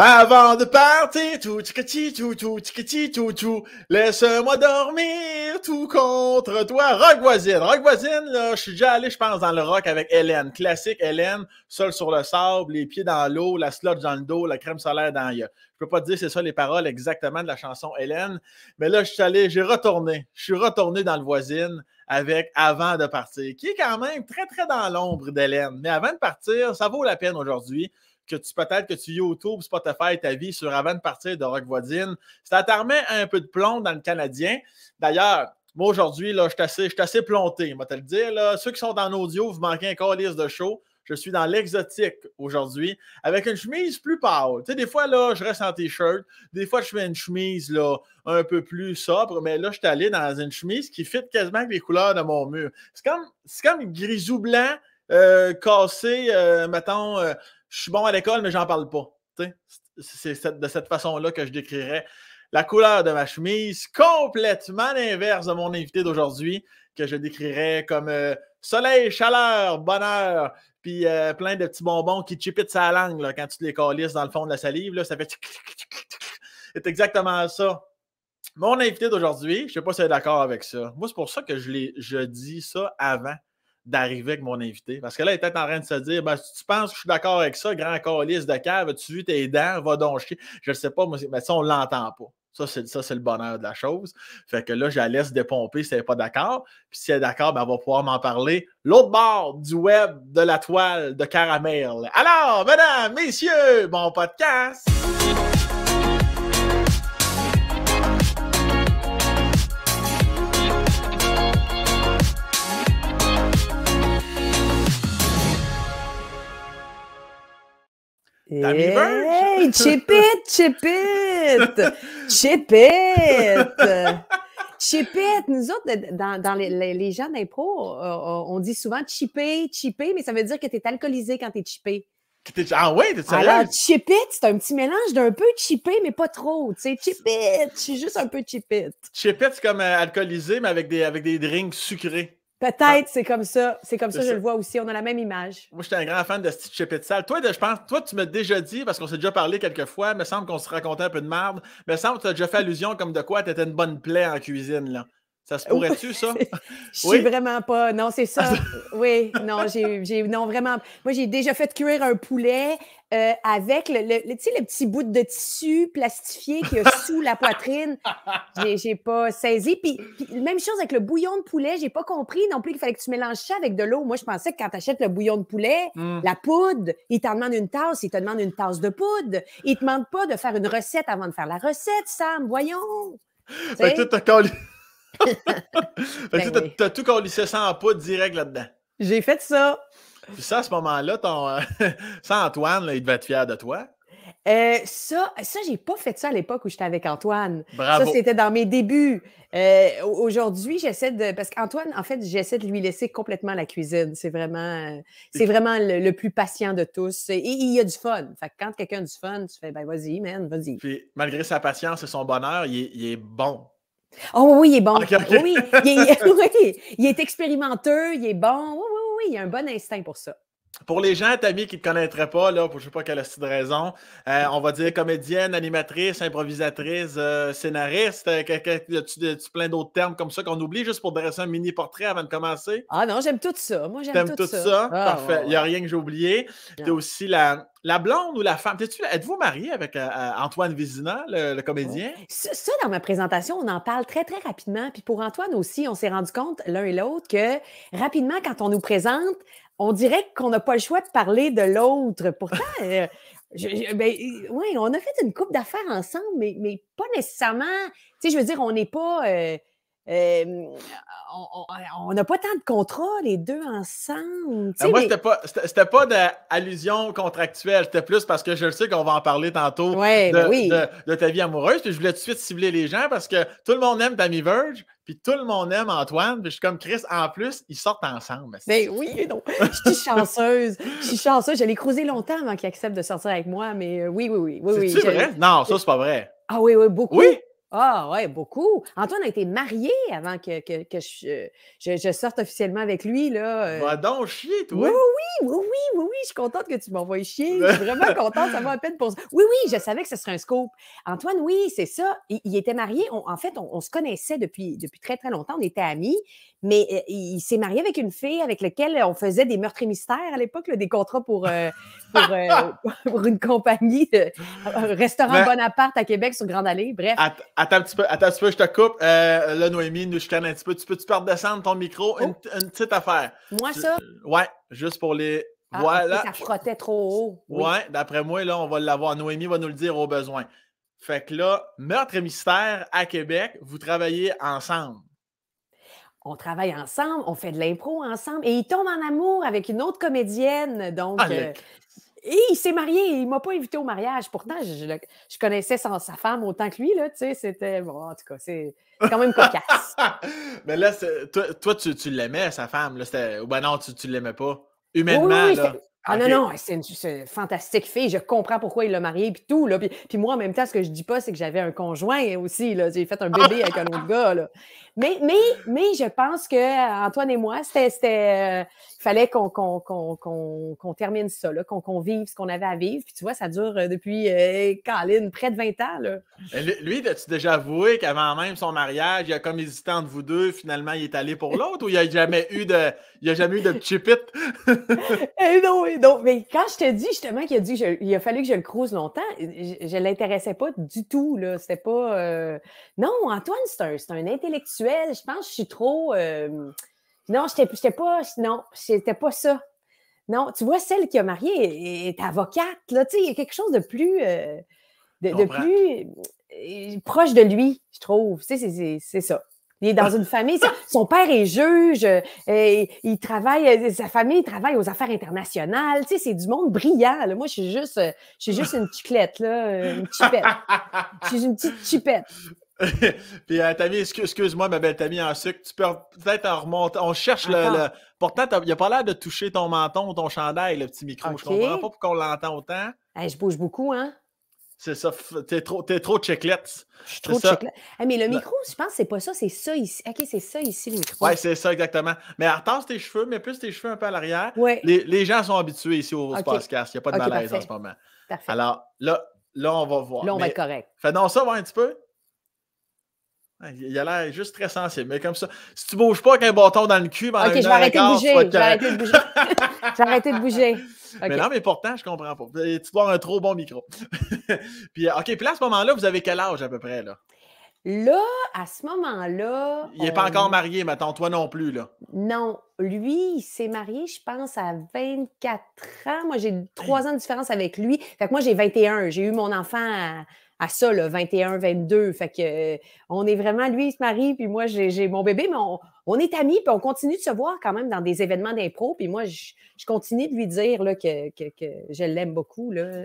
Avant de partir, tout tchikati, tout tout tchikati, tout tout, laisse-moi dormir, tout contre toi. Rock voisine, rock voisine, là, je suis déjà allé, je pense, dans le rock avec Hélène. Classique Hélène, seul sur le sable, les pieds dans l'eau, la sludge dans le dos, la crème solaire dans l'œil. Je peux pas te dire c'est ça les paroles exactement de la chanson Hélène, mais là, je suis allé, j'ai retourné, je suis retourné dans le voisine avec Avant de partir, qui est quand même très, très dans l'ombre d'Hélène. Mais avant de partir, ça vaut la peine aujourd'hui que tu peut-être que tu YouTube, Spotify ta vie sur avant de partir de Rock Voisine. Ça t'a remet un peu de plomb dans le Canadien. D'ailleurs, moi aujourd'hui, je suis assez, assez, planté, je te le dire. Là. Ceux qui sont dans l'audio, vous manquez encore liste de show. Je suis dans l'exotique aujourd'hui avec une chemise plus pâle. Tu des fois, là, je reste en t-shirt. Des fois, je fais une chemise là, un peu plus sobre, mais là, je suis allé dans une chemise qui fit quasiment avec les couleurs de mon mur. C'est comme, comme grisou blanc euh, cassé, euh, mettons, euh, je suis bon à l'école, mais j'en parle pas. C'est de cette façon-là que je décrirais la couleur de ma chemise, complètement l'inverse de mon invité d'aujourd'hui, que je décrirais comme euh, soleil, chaleur, bonheur, puis euh, plein de petits bonbons qui chipitent sa langue quand tu les calisses dans le fond de la salive. ça fait. C'est exactement ça. Mon invité d'aujourd'hui, je ne sais pas si elle est d'accord avec ça. Moi, c'est pour ça que je dis ça avant d'arriver avec mon invité. Parce que là, il était en train de se dire ben, tu penses que je suis d'accord avec ça, grand calice de cave, tu vu tes dents, va donc chier. Je ne sais pas, mais ben, ça, on ne l'entend pas. Ça, c'est le bonheur de la chose. Fait que là, je la laisse dépomper si elle n'est pas d'accord. Puis si elle est d'accord, ben, elle va pouvoir m'en parler. L'autre bord du web, de la toile, de caramel. Alors, mesdames, messieurs, bon podcast! Hey, hey, chip it, chip it! chip it! nous autres, dans, dans les, les, gens d'impro, euh, euh, on dit souvent chipé, chipé, mais ça veut dire que tu es alcoolisé quand tu es chipé. Ah ouais, t'es sérieux? Alors, chipit, c'est un petit mélange d'un peu chippé, mais pas trop. Tu sais, chipit, je suis juste un peu Chip it, c'est comme euh, alcoolisé, mais avec des, avec des drinks sucrés. Peut-être, ah. c'est comme ça. C'est comme ça, je le vois aussi. On a la même image. Moi, j'étais un grand fan de Stitch petit Toi, je pense, toi, tu m'as déjà dit, parce qu'on s'est déjà parlé quelques fois, il me semble qu'on se racontait un peu de merde. Il me semble que tu as déjà fait allusion comme de quoi tu étais une bonne plaie en cuisine. Là. Ça se euh, pourrait-tu, ça? oui? vraiment pas. Non, c'est ça. oui, non, j'ai. Non, vraiment. Moi, j'ai déjà fait cuire un poulet euh, avec le, le, petit bout de tissu plastifié qu'il y a sous la poitrine. J'ai pas saisi. Puis, même chose avec le bouillon de poulet, j'ai pas compris non plus qu'il fallait que tu mélanges ça avec de l'eau. Moi, je pensais que quand tu achètes le bouillon de poulet, hmm. la poudre, il t'en demande une tasse, il te demande une tasse de poudre. Il te demande pas de faire une recette avant de faire la recette, Sam. Voyons. à ben, tu ben tu tu tout t'as tout en sans pas direct là-dedans. J'ai fait ça. Puis ça, à ce moment-là, ton. Euh, ça, Antoine, il devait être fier de toi. Euh, ça, ça j'ai pas fait ça à l'époque où j'étais avec Antoine. Bravo. Ça, c'était dans mes débuts. Euh, aujourd'hui, j'essaie de. Parce qu'Antoine, en fait, j'essaie de lui laisser complètement la cuisine. C'est vraiment, c'est vraiment le, plus patient de tous. Et il y a du fun. Fait que quand quelqu'un a du fun, tu fais, ben vas-y, man, vas-y. Puis malgré sa patience et son bonheur, il est bon. Oh oui, il est bon. Oui, il est, il est expérimenteux, il est bon. Oui, oui, oui, il a un bon instinct pour ça. Pour les gens, Tammy, qui ne te connaîtraient pas, là, pour je ne sais pas quelle de raison, euh, on va dire comédienne, animatrice, improvisatrice, euh, scénariste, euh, tu plein d'autres termes comme ça qu'on oublie juste pour dresser un mini portrait avant de commencer? Ah non, j'aime tout ça. Moi, j'aime tout, tout, ça. Ah, Parfait. Il n'y a rien que j'ai oublié. Tu es aussi la, la blonde ou la femme, êtes-vous mariée avec euh, Antoine Vizina, le, comédien? ça, dans ma présentation, on en parle très, très rapidement. Puis pour Antoine aussi, on s'est rendu compte l'un et l'autre que rapidement, quand on nous présente, on dirait qu'on n'a pas le choix de parler de l'autre. Pourtant, euh, ben, oui, on a fait une coupe d'affaires ensemble, mais, pas nécessairement. Tu sais, je veux dire, on n'est pas. Euh, euh, on n'a pas tant de contrats, les deux ensemble. Ben, moi, c'était pas, c'était pas d'allusion contractuelle, c'était plus parce que je sais qu'on va en parler tantôt ben de, ta vie amoureuse. je voulais tout de suite cibler les gens parce que tout le monde aime Tammy Verge, puis tout le monde aime Antoine. Puis je suis comme Chris, en plus, ils sortent ensemble. Mais ben oui, non. Je suis chanceuse. Je suis chanceuse. l'ai cruiser longtemps avant qu'il accepte de sortir avec moi, mais euh, oui, oui, oui. oui, oui c'est vrai? Non, ça, c'est pas vrai. Ah oui, oui, beaucoup. Oui? Ah, ouais, beaucoup. Antoine a été marié avant que, je, je, sorte officiellement avec lui. Là. Euh. donc chier, toi. Oui, oui, oui, oui, oui, Je suis contente que tu m'envoies chier. Je suis vraiment contente. Ça va à peine pour ça. Oui, oui, je savais que ce serait un scoop. Antoine, oui, c'est ça. Il, était marié. en fait, on, se connaissait depuis, depuis très, très longtemps. On était amis mais euh, il s'est marié avec une fille avec laquelle euh, on faisait des meurtres et mystères à l'époque, des contrats pour, euh, pour, une compagnie, un restaurant Bonaparte à Québec sur Grande Allée, bref. Attends, un petit peu, attends un peu, je te coupe. là, Noémie nous un petit peu. Tu peux-tu faire descendre ton micro? Oh. Une, petite affaire. Moi, ça? ouais, juste pour les... Ah, voilà. Ça frottait trop haut. Oui. Ouais, d'après moi, là, on va l'avoir. Noémie va nous le dire au besoin. Fait que là, meurtre et mystère à Québec, vous travaillez ensemble on travaille ensemble, on fait de l'impro ensemble et il tombe en amour avec une autre comédienne. Donc, ah, euh, il s'est marié, Il il m'a pas invité au mariage. Pourtant, je, connaissais sa, femme autant que lui, tu sais, c'était... Bon, en tout cas, c'est quand même cocasse. Mais là, toi, tu, l'aimais, sa femme, là, c'était... Ben non, tu, ne l'aimais pas, humainement, Ah non, non, c'est une, fantastique fille. Je comprends pourquoi il l'a mariée, et tout. Puis, moi, en même temps, ce que je dis pas, c'est que j'avais un conjoint aussi. J'ai fait un bébé avec un autre gars. Là. Mais, mais, je pense que Antoine et moi, c'était, euh, il fallait qu'on termine ça, qu'on vive ce qu'on avait à vivre. Puis tu vois, ça dure euh, depuis, euh, Caline près de 20 ans. Là. Lui, as-tu déjà avoué qu'avant même son mariage, il a comme hésité entre vous deux, finalement, il est allé pour l'autre ou il n'y a jamais eu de, il a jamais eu de petit non, non, mais quand je te dis justement qu'il a, dit, a fallu que je le crouse longtemps, je ne l'intéressais pas du tout. C'était pas. Non, Antoine, c'est un intellectuel je pense que je suis trop. Euh, non, j'étais pas. Non, c'était pas ça. Non, tu vois, celle qui a marié est, avocate. Là, il y a quelque chose de plus. Euh, de, plus euh, proche de lui, je trouve. c'est ça. Il est dans une famille. Son père est juge. il travaille. Sa famille travaille aux affaires internationales. c'est du monde brillant. Moi, je suis juste, je suis juste une chiclette là, une chipette. Je suis une petite chipette. Puis, euh, t'a mis, excuse-moi, ma belle mis un sucre, tu peux peut-être en remonter. On cherche le, Pourtant, il n'y a pas l'air de toucher ton menton ou ton chandail, le petit micro. Je Je comprends pas pourquoi on l'entend autant. je bouge beaucoup, hein? C'est ça. T'es trop, es trop checklette. Je suis trop checklette. mais le micro, je pense que c'est pas ça, c'est ça ici. OK, c'est ça ici, le micro. Oui, c'est ça, exactement. Mais retasse tes cheveux, mais plus tes cheveux un peu à l'arrière. Ouais. Les, les, gens sont habitués ici au podcast. Il n'y a pas de malaise en ce moment. Parfait. Alors, là, là, on va voir. Là, on va être correct. Fais donc ça, voir un petit peu. Il a l'air juste très sensible, mais comme ça. Si tu bouges pas avec un bâton dans le cul, ben, Ok, je de bouger. Je vais arrêter de bouger. Mais non, mais pourtant, je comprends pas. Tu dois avoir un trop bon micro. puis, OK, puis là, à ce moment-là, vous avez quel âge à peu près, là? Là, à ce moment-là. Il n'est pas encore marié, mettons, toi non plus, là. Non. Lui, il s'est marié, je pense, à 24 ans. Moi, j'ai trois ans de différence avec lui. Fait que moi, j'ai 21. J'ai eu mon enfant à à ça, là, 21, 22. Fait que euh, on est vraiment, lui, il se marie, puis moi, j'ai mon bébé, mais on, est amis, puis on continue de se voir quand même dans des événements d'impro. Puis moi, je, continue de lui dire que, je l'aime beaucoup. Là.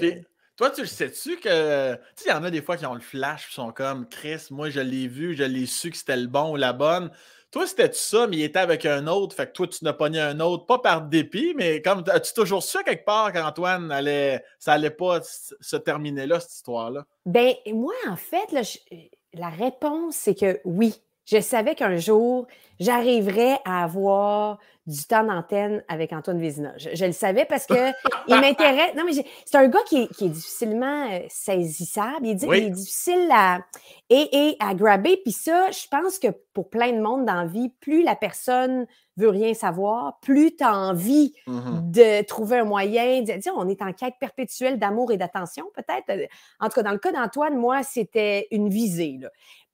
toi, tu le sais-tu que. Tu sais, il y en a des fois qui ont le flash, puis sont comme, Chris, moi, je l'ai vu, je l'ai su que c'était le bon ou la bonne. Toi, c'était ça, mais il était avec un autre. Fait que toi, tu n'as pas ni un autre, pas par dépit, mais comme as-tu toujours su quelque part qu'Antoine allait, ça allait pas se terminer là, cette histoire-là? Ben, moi, en fait, euh, la réponse, c'est que oui. Je savais qu'un jour, j'arriverais à avoir du temps d'antenne avec Antoine Vézina. Je, le savais parce que il m'intéresse. Non, mais c'est un gars qui est, difficilement euh, saisissable. Il, dit, est difficile à, et, à grabber. Puis ça, je pense que pour plein de monde dans la vie, plus la personne veut rien savoir, plus tu as envie mm-hmm. de trouver un moyen. De, dire, on est en quête perpétuelle d'amour et d'attention, peut-être. En tout cas, dans le cas d'Antoine, moi, c'était une visée.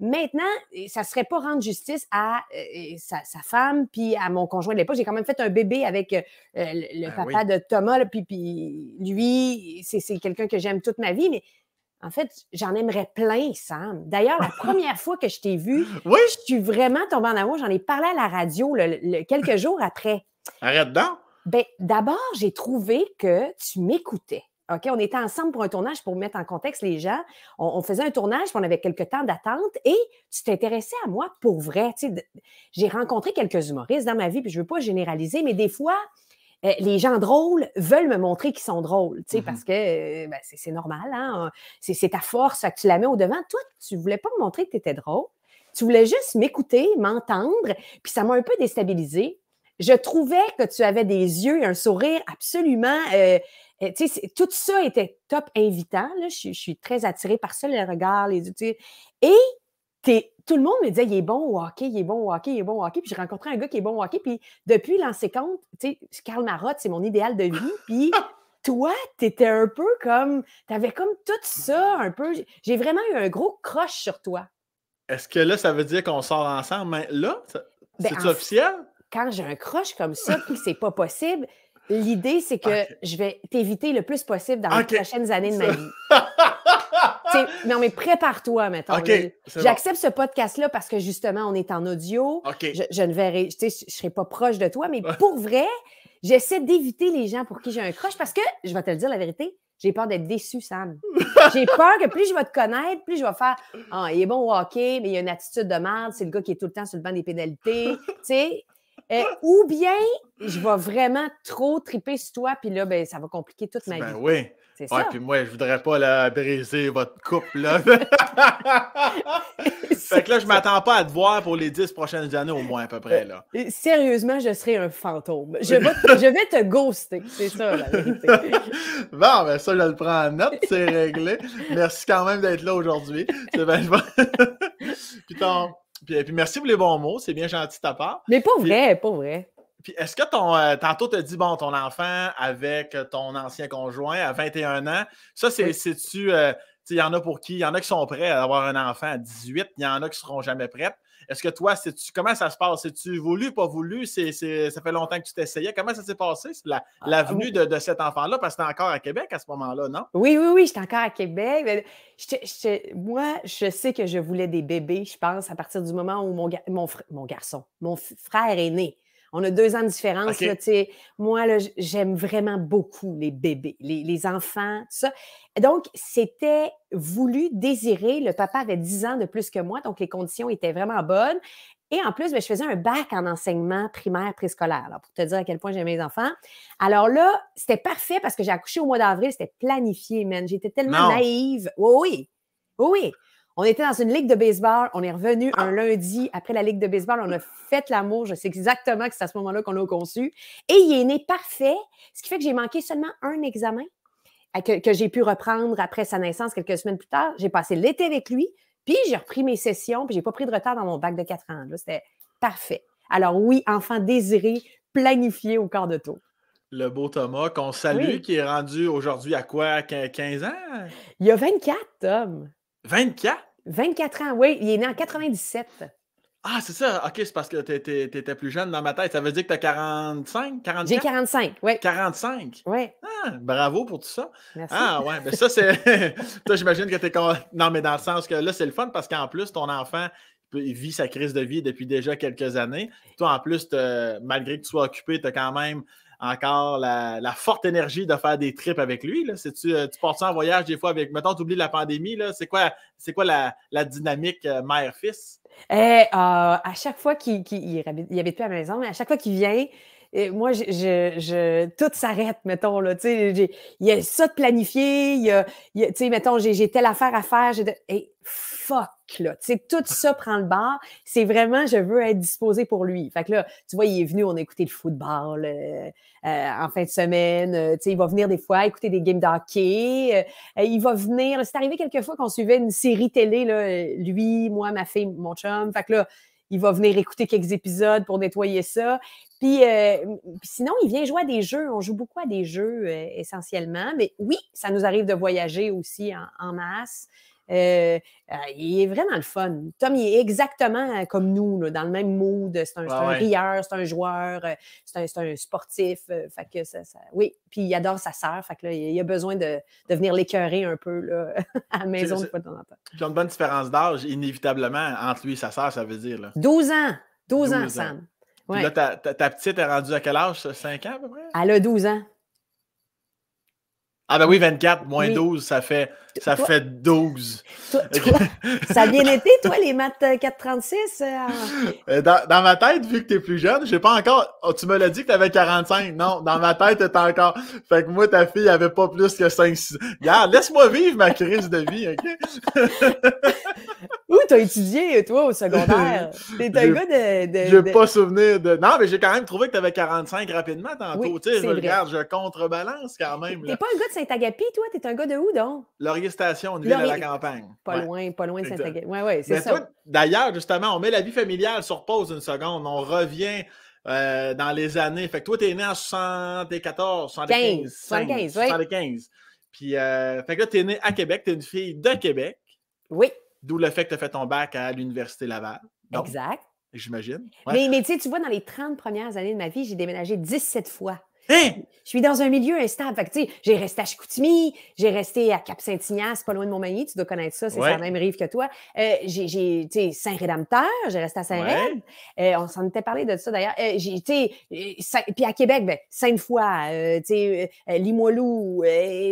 Maintenant, ça ne serait pas rendre justice à euh, sa, femme puis à mon conjoint de l'époque. J'ai quand même fait un bébé avec euh, le, ben papa de Thomas, puis, puis lui, c'est quelqu'un que j'aime toute ma vie, mais en fait, j'en aimerais plein, Sam. D'ailleurs, la première fois que je t'ai vu, oui? je suis vraiment tombée en amour. J'en ai parlé à la radio quelques jours après. Arrête donc! Ben, d'abord, j'ai trouvé que tu m'écoutais. OK, on était ensemble pour un tournage pour mettre en contexte les gens. On, faisait un tournage, on avait quelques temps d'attente et tu t'intéressais à moi pour vrai. J'ai rencontré quelques humoristes dans ma vie, puis je ne veux pas généraliser, mais des fois, eh, les gens drôles veulent me montrer qu'ils sont drôles, tu sais, mmh parce que euh, ben, c'est normal, hein, c'est ta force, que tu la mets au devant. Toi, tu voulais pas me montrer que tu étais drôle, tu voulais juste m'écouter, m'entendre, puis ça m'a un peu déstabilisée. Je trouvais que tu avais des yeux et un sourire absolument... Euh, euh tout ça était top invitant. Là. Je, suis très attirée par ça, les regards, les yeux. Et tout le monde me disait, il est bon au hockey, il est bon au hockey, il est bon au hockey. Puis j'ai rencontré un gars qui est bon au hockey. Puis depuis l'an compte, tu sais, Karl Marotte, c'est mon idéal de vie. Puis toi, tu étais un peu comme, tu avais comme tout ça, un peu. J'ai vraiment eu un gros croche sur toi. Est-ce que là, ça veut dire qu'on sort ensemble? Mais là, ben, c'est officiel? Quand j'ai un croche comme ça, puis c'est pas possible, l'idée, c'est que je vais t'éviter le plus possible dans les prochaines années de ma vie. non, mais prépare-toi, maintenant. J'accepte ce podcast-là parce que justement, on est en audio. Je, ne verrai, je, je serai pas proche de toi, mais pour vrai, j'essaie d'éviter les gens pour qui j'ai un crush parce que, je vais te le dire la vérité, j'ai peur d'être déçu, Sam. J'ai peur que plus je vais te connaître, plus je vais faire Ah, il est bon au hockey, mais il a une attitude de merde, c'est le gars qui est tout le temps sur le banc des pénalités, tu sais. Euh, ou bien je vais vraiment trop triper sur toi, puis là, ben, ça va compliquer toute ma ben vie. Oui puis moi, je voudrais pas briser votre couple. Là. fait que là, je m'attends pas à te voir pour les dix prochaines années au moins, à peu près. Là. Euh, sérieusement, je serai un fantôme. Je vais, te, ghoster. C'est ça, la vérité. bon, ben ça, je le prends en note. C'est réglé. Merci quand même d'être là aujourd'hui. C'est bien puis, puis, merci pour les bons mots. C'est bien gentil de ta part. Mais pas vrai, pas vrai est-ce que ton. Euh, tantôt, tu as dit, bon, ton enfant avec euh, ton ancien conjoint à 21 ans, ça, c'est. Oui. Euh, tu il y en a pour qui? Il y en a qui sont prêts à avoir un enfant à 18, il y en a qui ne seront jamais prêts. Est-ce que toi, -tu, comment ça se passe? C'est-tu voulu, pas voulu? ça fait longtemps que tu t'essayais. Comment ça s'est passé, la, ah, ah la venue de, cet enfant-là? Parce que tu encore à Québec à ce moment-là, non? Oui, oui, oui, j'étais encore à Québec. moi, je sais que je voulais des bébés, je pense, à partir du moment où mon, mon, mon garçon, mon frère est né. On a deux ans de différence. moi, j'aime vraiment beaucoup les bébés, les, enfants, tout ça. Donc, c'était voulu, désiré. Le papa avait dix ans de plus que moi, donc les conditions étaient vraiment bonnes. Et en plus, ben, je faisais un bac en enseignement primaire préscolaire, pour te dire à quel point j'aime mes enfants. Alors là, c'était parfait parce que j'ai accouché au mois d'avril, c'était planifié, man. J'étais tellement naïve. Oui, oui. Oui, on était dans une ligue de baseball. On est revenu un lundi après la ligue de baseball. On a fait l'amour. Je sais exactement que c'est à ce moment-là qu'on a conçu. Et il est né parfait, ce qui fait que j'ai manqué seulement un examen euh, que, j'ai pu reprendre après sa naissance quelques semaines plus tard. J'ai passé l'été avec lui, puis j'ai repris mes sessions, puis j'ai pas pris de retard dans mon bac de 4 ans. C'était parfait. Alors oui, enfant désiré, planifié au quart de tour. Le beau Thomas qu'on salue, qui est rendu aujourd'hui à quoi, 15 ans? Il y a 24, Tom. 24? 24 ans, oui, il est né en 97. Ah, c'est ça. OK, c'est parce que tu étais plus jeune dans ma tête. Ça veut dire que tu as 45, 45? J'ai 45, oui. 45? Oui. Ah, bravo pour tout ça. Merci. Ah, ouais, mais ben ça, c'est. Toi, j'imagine que tu es. Non, mais dans le sens que là, c'est le fun parce qu'en plus, ton enfant, vit sa crise de vie depuis déjà quelques années. Toi, en plus, malgré que tu sois occupé, tu as quand même encore la, forte énergie de faire des trips avec lui. Euh, tu, portes ça en voyage des fois avec, mettons, tu oublies la pandémie, c'est quoi, quoi la, dynamique euh, mère-fils? Eh, ah, à chaque fois qu'il n'habite habite plus à la maison, mais à chaque fois qu'il vient, eh, moi, je, tout s'arrête, mettons. Là, il y a ça de planifié, tu sais, mettons, j'ai telle affaire à faire. Eh, fuck, là. tout ça prend le bord. C'est vraiment, je veux être disposé pour lui. Fait que là, tu vois, il est venu, on a écouté le football euh, euh, en fin de semaine. Euh, tu sais, il va venir des fois écouter des games d'hockey. il va venir. C'est arrivé quelques fois qu'on suivait une série télé, là, lui, moi, ma fille, mon chum. Fait que là, il va venir écouter quelques épisodes pour nettoyer ça. Puis, sinon, il vient jouer à des jeux. On joue beaucoup à des jeux essentiellement. Mais oui, ça nous arrive de voyager aussi en masse. Euh, euh, il est vraiment le fun. Tom, il est exactement euh, comme nous, dans le même mood. C'est un, rieur, c'est un joueur, c'est un, sportif. que Oui, puis il adore sa sœur. que il a besoin de, de venir l'écœurer un peu à la maison de une bonne différence d'âge, inévitablement, entre lui et sa sœur, ça veut dire. 12 ans. 12, ans, Sam. ta, petite est rendue à quel âge? 5 ans à peu près? Elle a 12 ans. Ah ben oui, 24 moins 12, ça fait ça fait 12. ça a bien été, toi, les maths 436? Euh, euh, euh, dans, ma tête, vu que tu es plus jeune, j'ai pas encore. Oh, tu me l'as dit que tu 45. Non, dans ma tête, t'es encore. Fait que moi, ta fille avait pas plus que 5 6. Regarde, laisse-moi vivre ma crise de vie, OK? Où t'as étudié, toi, au secondaire? T'es un gars de. Je j'ai pas souvenir de. Non, mais j'ai quand même trouvé que t'avais 45 rapidement tantôt. tu sais, je vrai. regarde, je contrebalance quand même. T'es pas un gars de Saint-Agapi, toi? T'es un gars de où, donc? Station, une à la campagne. Pas loin, pas loin de Saint-Agathe. Oui, oui, c'est ça. D'ailleurs, justement, on met la vie familiale sur pause une seconde. On revient euh, dans les années. Fait que toi, es né en 74, 75. 75, 75. Puis, euh, fait que là, es né à Québec. tu es une fille de Québec. Oui. D'où le fait que tu as fait ton bac à l'Université Laval. exact. J'imagine. Mais, mais tu sais, tu vois, dans les 30 premières années de ma vie, j'ai déménagé 17 fois. Hein? Je suis dans un milieu instable. j'ai resté à Chicoutimi, j'ai resté à Cap-Saint-Ignace, pas loin de Montmagny, tu dois connaître ça, c'est ouais. la même rive que toi. Euh, j'ai, tu Saint-Rédempteur, j'ai resté à saint reb euh, on s'en était parlé de ça d'ailleurs. Euh, j'ai, tu puis à Québec, ben, Sainte-Foy, tu sais, Limoilou,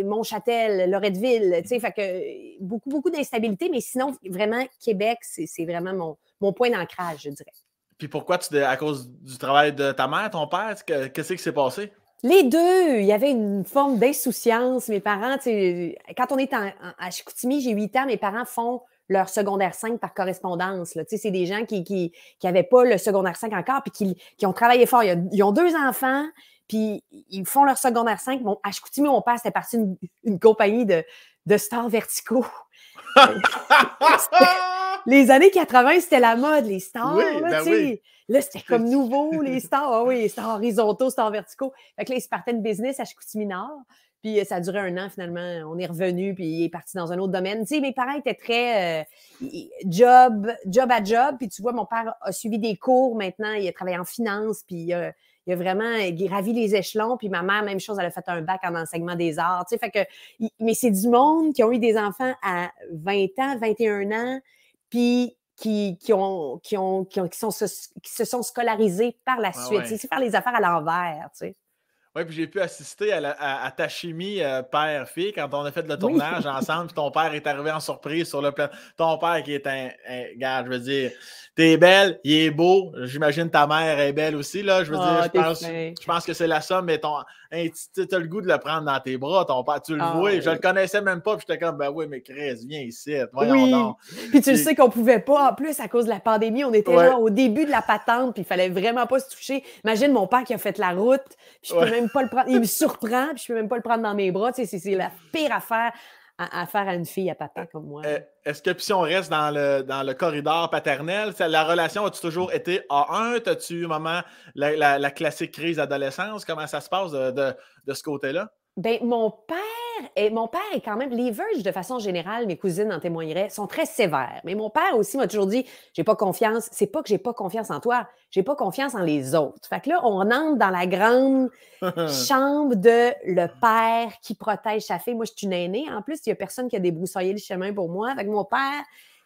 Montchâtel, Loretteville, que beaucoup, beaucoup d'instabilité, mais sinon, vraiment, Québec, c'est, vraiment mon, mon point d'ancrage, je dirais. Puis pourquoi tu, à cause du travail de ta mère, ton père, qu'est-ce qui s'est passé? Les deux, il y avait une forme d'insouciance. Mes parents, quand on est en, à Chicoutimi, j'ai 8 ans, mes parents font leur secondaire 5 par correspondance. C'est des gens qui n'avaient pas le secondaire 5 encore, puis qui, qui ont travaillé fort. Ils ont, deux enfants, puis ils font leur secondaire 5. Bon, à Chicoutimi, mon père, c'était parti une, compagnie de, de stars verticaux. les années 80, c'était la mode, les stars. Oui, là, ben là c'était comme nouveau, les stars. Ah oui, les stars horizontaux, stars verticaux. Fait que là, ils se partaient de business à Chicoutimi Nord. Puis euh, ça a duré un an, finalement. On est revenu, puis il est parti dans un autre domaine. Tu sais, mes parents étaient très euh, job, job à job. Puis tu vois, mon père a suivi des cours maintenant. Il a travaillé en finance, puis il a vraiment gravi les échelons. Puis ma mère, même chose, elle a fait un bac en enseignement des arts. Tu sais, fait que, mais c'est du monde qui ont eu des enfants à 20 ans, 21 ans, puis qui, qui, ont, qui, ont, qui, ont, se sont scolarisés par la ah suite. C'est faire les affaires à l'envers. Tu sais. Oui, puis j'ai pu assister à, ta chimie euh, père-fille quand on a fait le tournage ensemble, puis ton père est arrivé en surprise sur le plan. Ton père qui est un, gars, je veux dire, t'es belle, il est beau. J'imagine ta mère est belle aussi, là. Je veux dire, ah, je pense, que c'est la somme, mais ton, t'as le goût de le prendre dans tes bras, ton père. Tu le ah, vois, je le connaissais même pas, puis j'étais comme, ben oui, mais Chris, viens ici, voyons Puis tu le sais qu'on pouvait pas, en plus, à cause de la pandémie, on était au début de la patente, puis il fallait vraiment pas se toucher. Imagine mon père qui a fait la route, puis je même pas le prendre. Il me surprend, puis je peux même pas le prendre dans mes bras. Tu sais, c'est la pire affaire à, faire à une fille à papa comme moi. Euh, est-ce que si on reste dans le, dans le corridor paternel, la relation a-tu toujours été à un, T'as-tu, maman, la, la, la, classique crise d'adolescence? Comment ça se passe de, de ce côté-là? Ben, mon père et mon père est quand même, les verges de façon générale, mes cousines en témoigneraient, sont très sévères. Mais mon père aussi m'a toujours dit j'ai pas confiance, c'est pas que j'ai pas confiance en toi, j'ai pas confiance en les autres. Fait que là, on entre dans la grande chambre de le père qui protège sa fille. Moi, je suis une aînée. En plus, il y a personne qui a débroussaillé le chemin pour moi. Fait que mon père,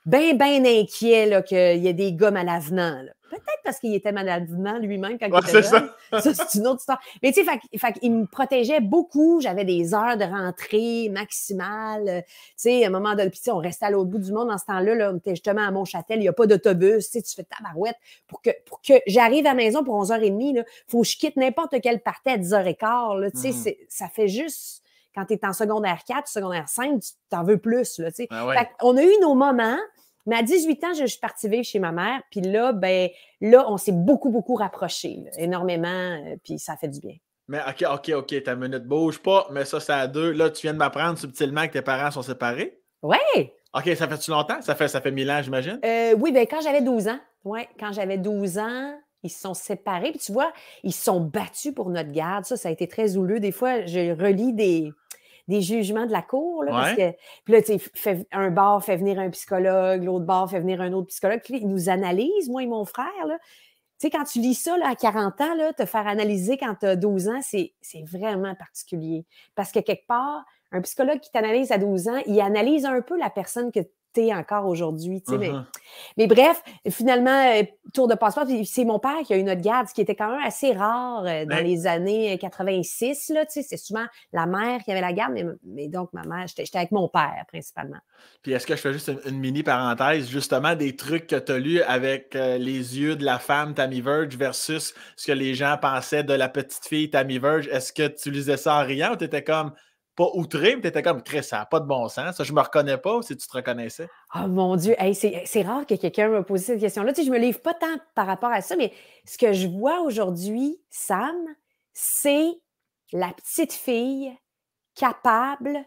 bien, bien inquiet qu'il y ait des gars malavenants. Peut-être parce qu'il était malavenant lui-même quand il était jeune. Ça, c'est une autre histoire. Mais tu sais, il me protégeait beaucoup. J'avais des heures de rentrée maximales. Euh, tu sais, à un moment donné, on restait à l'autre bout du monde en ce temps-là. Là, on était justement à Montchâtel. Il n'y a pas d'autobus. Tu fais ta Pour que, pour que j'arrive à la maison pour 11h30, il faut que je quitte n'importe quelle partie à 10h15. Là, sais, mm. Ça fait juste quand tu es en secondaire 4, secondaire 5, tu t'en veux plus. Là, ah on a eu nos moments, mais à 18 ans, je suis partie vivre chez ma mère. Puis là, ben, là, on s'est beaucoup, beaucoup rapprochés, énormément. Euh, puis ça fait du bien. Mais OK, OK, OK, ta minute bouge pas, mais ça, c'est à deux. Là, tu viens de m'apprendre subtilement que tes parents sont séparés. Oui. OK, ça fait-tu longtemps? Ça fait, ça fait mille ans, j'imagine? Euh, oui, bien, quand j'avais 12 ans. Oui, quand j'avais 12 ans, ils se sont séparés. Puis tu vois, ils se sont battus pour notre garde. Ça, ça a été très houleux. Des fois, je relis des, des jugements de la cour. parce que, puis là, tu sais, un bar fait venir un psychologue, l'autre bar fait venir un autre psychologue. qui nous analyse moi et mon frère. Là. Tu sais, quand tu lis ça à 40 ans, là, te faire analyser quand tu as 12 ans, c'est vraiment particulier. Parce que quelque part, un psychologue qui t'analyse à 12 ans, il analyse un peu la personne que encore aujourd'hui. Uh-huh. mais, bref, finalement, euh, tour de passeport, c'est mon père qui a eu notre garde, ce qui était quand même assez rare euh, dans ben les années 86. Euh, c'est souvent la mère qui avait la garde, mais, donc ma mère, j'étais avec mon père principalement. Puis est-ce que je fais juste une, mini parenthèse, justement, des trucs que tu as lus avec les yeux de la femme Tammy Verge versus ce que les gens pensaient de la petite fille Tammy Verge? Est-ce que tu lisais ça en riant ou tu étais comme pas outré, mais tu étais comme très ça pas de bon sens. Ça, je me reconnais pas si tu te reconnaissais. Ah oh, mon Dieu, c'est rare que quelqu'un me pose cette question-là. Tu sais, je me livre pas tant par rapport à ça, mais ce que je vois aujourd'hui, Sam, c'est la petite fille capable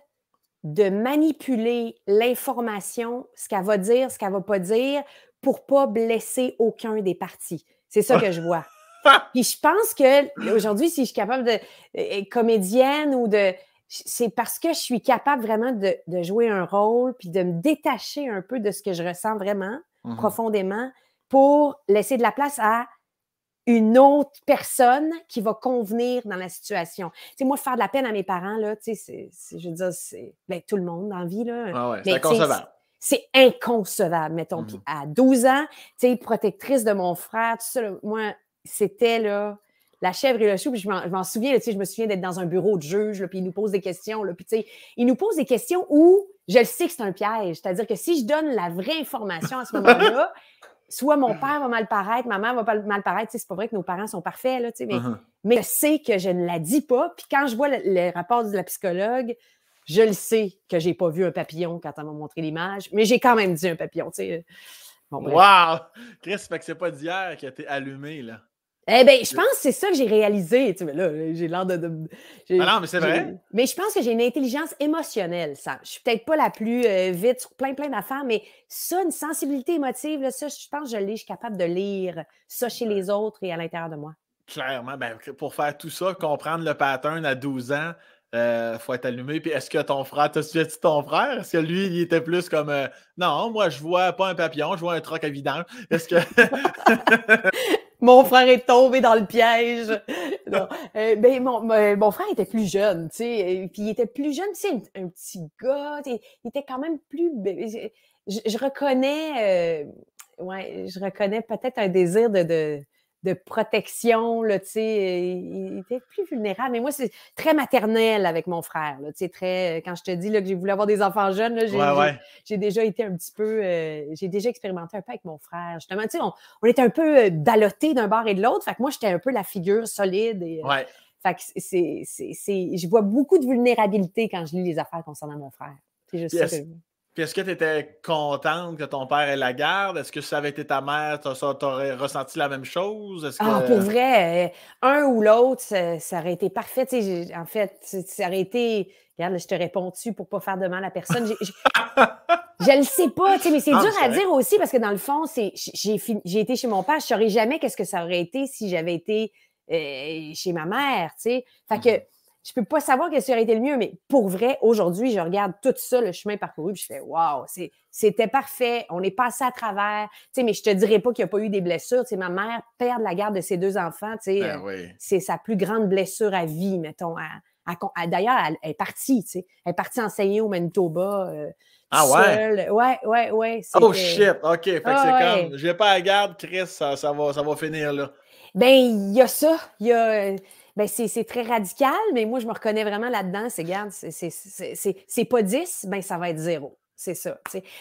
de manipuler l'information, ce qu'elle va dire, ce qu'elle va pas dire, pour pas blesser aucun des partis. C'est ça que je vois. Puis je pense que aujourd'hui, si je suis capable de euh, euh, comédienne ou de c'est parce que je suis capable vraiment de, jouer un rôle puis de me détacher un peu de ce que je ressens vraiment, mmh profondément, pour laisser de la place à une autre personne qui va convenir dans la situation. Tu sais, moi, faire de la peine à mes parents, là, tu sais, je veux dire, c'est ben, tout le monde en vie, là. Ah c'est inconcevable. C'est, inconcevable, mettons. Mmh à 12 ans, tu sais, protectrice de mon frère, tout ça, moi, c'était, là, la chèvre et le chou, puis je m'en souviens, je me souviens d'être dans un bureau de juge, puis il nous pose des questions, là, il nous pose des questions où je le sais que c'est un piège. C'est-à-dire que si je donne la vraie information à ce moment-là, soit mon père va mal paraître, ma mère va mal paraître, c'est pas vrai que nos parents sont parfaits, là, mais, uh-huh. mais je sais que je ne la dis pas, puis quand je vois le, rapports rapport de la psychologue, je le sais que j'ai pas vu un papillon quand elle m'a montré l'image, mais j'ai quand même dit un papillon, wow! Chris, fait que c'est pas d'hier a été allumé, là. Eh bien, je pense que c'est ça que j'ai réalisé. Tu mais là, j'ai l'air de. Ah non, mais c'est vrai. Mais je pense que j'ai une intelligence émotionnelle, ça. Je suis peut-être pas la plus euh, vite sur plein, plein d'affaires, mais ça, une sensibilité émotive, ça, je pense que je l'ai. Je suis capable de lire ça chez les autres et à l'intérieur de moi. Clairement. Ben, pour faire tout ça, comprendre le pattern à 12 ans, il euh, faut être allumé. Puis est-ce que ton frère, t'as as ton frère? Est-ce que lui, il était plus comme euh, Non, moi, je vois pas un papillon, je vois un troc évident. Est-ce que. mon frère est tombé dans le piège. Euh, ben, mon, frère était plus jeune, tu sais. Euh, puis il était plus jeune, tu un, petit gars. Il était quand même plus... Je, je reconnais... Euh, ouais, je reconnais peut-être un désir de de protection, là, tu il était plus vulnérable. Mais moi, c'est très maternel avec mon frère, là, très... Euh, quand je te dis là, que j'ai voulu avoir des enfants jeunes, j'ai déjà été un petit peu... Euh, j'ai déjà expérimenté un peu avec mon frère, justement. Tu sais, on, était un peu euh, dalotés d'un bord et de l'autre. Fait que moi, j'étais un peu la figure solide et... Fait que c'est... Je vois beaucoup de vulnérabilité quand je lis les affaires concernant mon frère. C'est juste est-ce que tu étais contente que ton père ait la garde? Est-ce que si ça avait été ta mère, tu aurais ressenti la même chose? Ah, pour vrai, euh, un ou l'autre, ça, aurait été parfait. en fait, ça aurait été. Regarde, je te réponds tu pour pas faire de mal à personne. Je ne je le sais pas, mais c'est dur à dire aussi parce que dans le fond, j'ai été chez mon père. Je ne saurais jamais qu'est-ce que ça aurait été si j'avais été euh, chez ma mère. Fait que mm-hmm je peux pas savoir qu'est-ce qui aurait été le mieux, mais pour vrai, aujourd'hui, je regarde tout ça, le chemin parcouru, puis je fais Waouh, c'était parfait, on est passé à travers. Tu mais je te dirais pas qu'il n'y a pas eu des blessures. Tu ma mère perd la garde de ses deux enfants, ben euh, c'est sa plus grande blessure à vie, mettons. D'ailleurs, elle, est partie, tu sais. Elle est partie enseigner au Manitoba. Euh, ah ouais? Ouais, ouais, ouais. Oh shit, OK. Fait que c'est ah ouais. j'ai pas la garde, Chris, ça, ça, va, ça va finir là. Ben, il y a ça. Il y a euh, ben c'est très radical, mais moi, je me reconnais vraiment là-dedans. C'est, garde, c'est pas 10, ben ça va être zéro. C'est ça.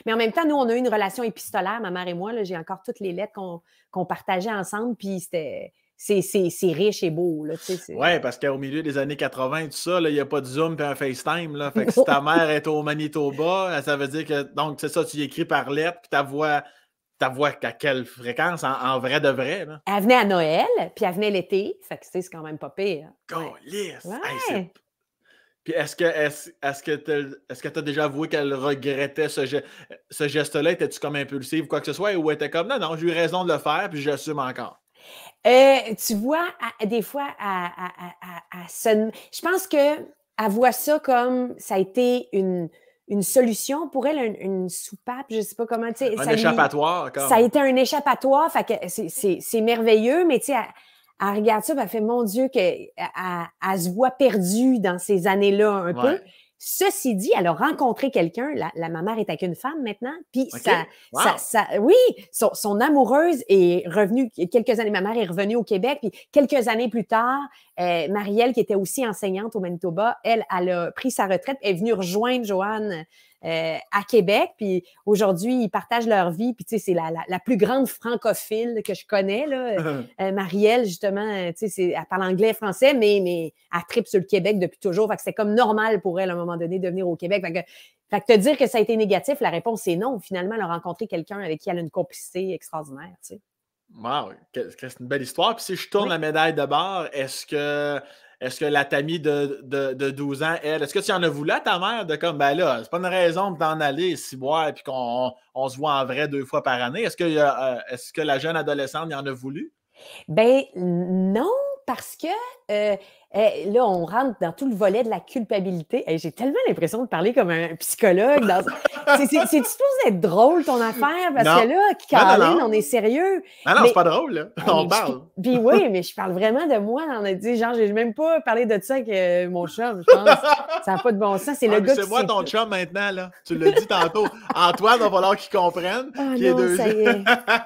Mais en même temps, nous, on a eu une relation épistolaire, ma mère et moi. J'ai encore toutes les lettres qu'on partageait ensemble, puis c'était c'est riche et beau. Oui, parce qu'au milieu des années 80, tout ça, il n'y a pas de Zoom et un FaceTime. Là. Fait que si ta mère est au Manitoba, ça veut dire que donc c'est ça, tu écris par lettre, puis ta voix ta voix à quelle fréquence en, vrai de vrai? Là? Elle venait à Noël, puis elle venait l'été. Fait que c'est quand même pas pire. yes. Ouais. puis est-ce que est-ce que est-ce que t'as déjà avoué qu'elle regrettait ce, ce geste-là? Étais-tu comme impulsive ou quoi que ce soit? Ou était comme non, non, j'ai eu raison de le faire, puis j'assume encore? Euh, tu vois, des fois, je pense que elle voit ça comme ça a été une, une solution pour elle, une, soupape, je ne sais pas comment. Un ça échappatoire, Ça a été un échappatoire, que c'est merveilleux, mais tu sais, elle, regarde ça, elle fait mon Dieu, qu'elle elle, se voit perdue dans ces années-là un peu. Ceci dit, elle a rencontré quelqu'un, la, la maman est avec une femme maintenant, puis ça, oui, son, amoureuse est revenue, quelques années, ma mère est revenue au Québec, puis quelques années plus tard, euh, Marielle, qui était aussi enseignante au Manitoba, elle, elle a pris sa retraite, est venue rejoindre Joanne euh, à Québec. Puis aujourd'hui, ils partagent leur vie. Puis, tu sais, c'est la, plus grande francophile que je connais, là. Euh, Marielle, justement, euh, tu sais, elle parle anglais, français, mais, mais elle tripe sur le Québec depuis toujours. Fait que c'est comme normal pour elle, à un moment donné, de venir au Québec. Fait que, te dire que ça a été négatif, la réponse est non. Finalement, elle a rencontré quelqu'un avec qui elle a une complicité extraordinaire, Wow, c'est une belle histoire. Puis si je tourne la médaille de bord, est-ce que est-ce que la tamie de, 12 ans, elle, est-ce que tu en as voulu à ta mère de comme, ben là, c'est pas une raison de t'en aller, si et puis qu'on on, se voit en vrai deux fois par année? Est-ce que, euh, euh, est-ce que la jeune adolescente y en a voulu? Ben non, parce que euh, eh, là, on rentre dans tout le volet de la culpabilité. Et eh, j'ai tellement l'impression de parler comme un psychologue. C'est-tu supposé être drôle, ton affaire? Parce que là, Caroline, on est sérieux. Non, non, c'est pas drôle, là. On parle. Puis oui, mais je parle vraiment de moi. On a dit, genre, j'ai même pas parlé de ça que euh, mon chum, je pense. Ça n'a pas de bon sens. C'est le ah, gars C'est moi ton chum maintenant, là. Tu l'as dit tantôt. Antoine, il va falloir qu'il comprenne. Ah non, ça y est.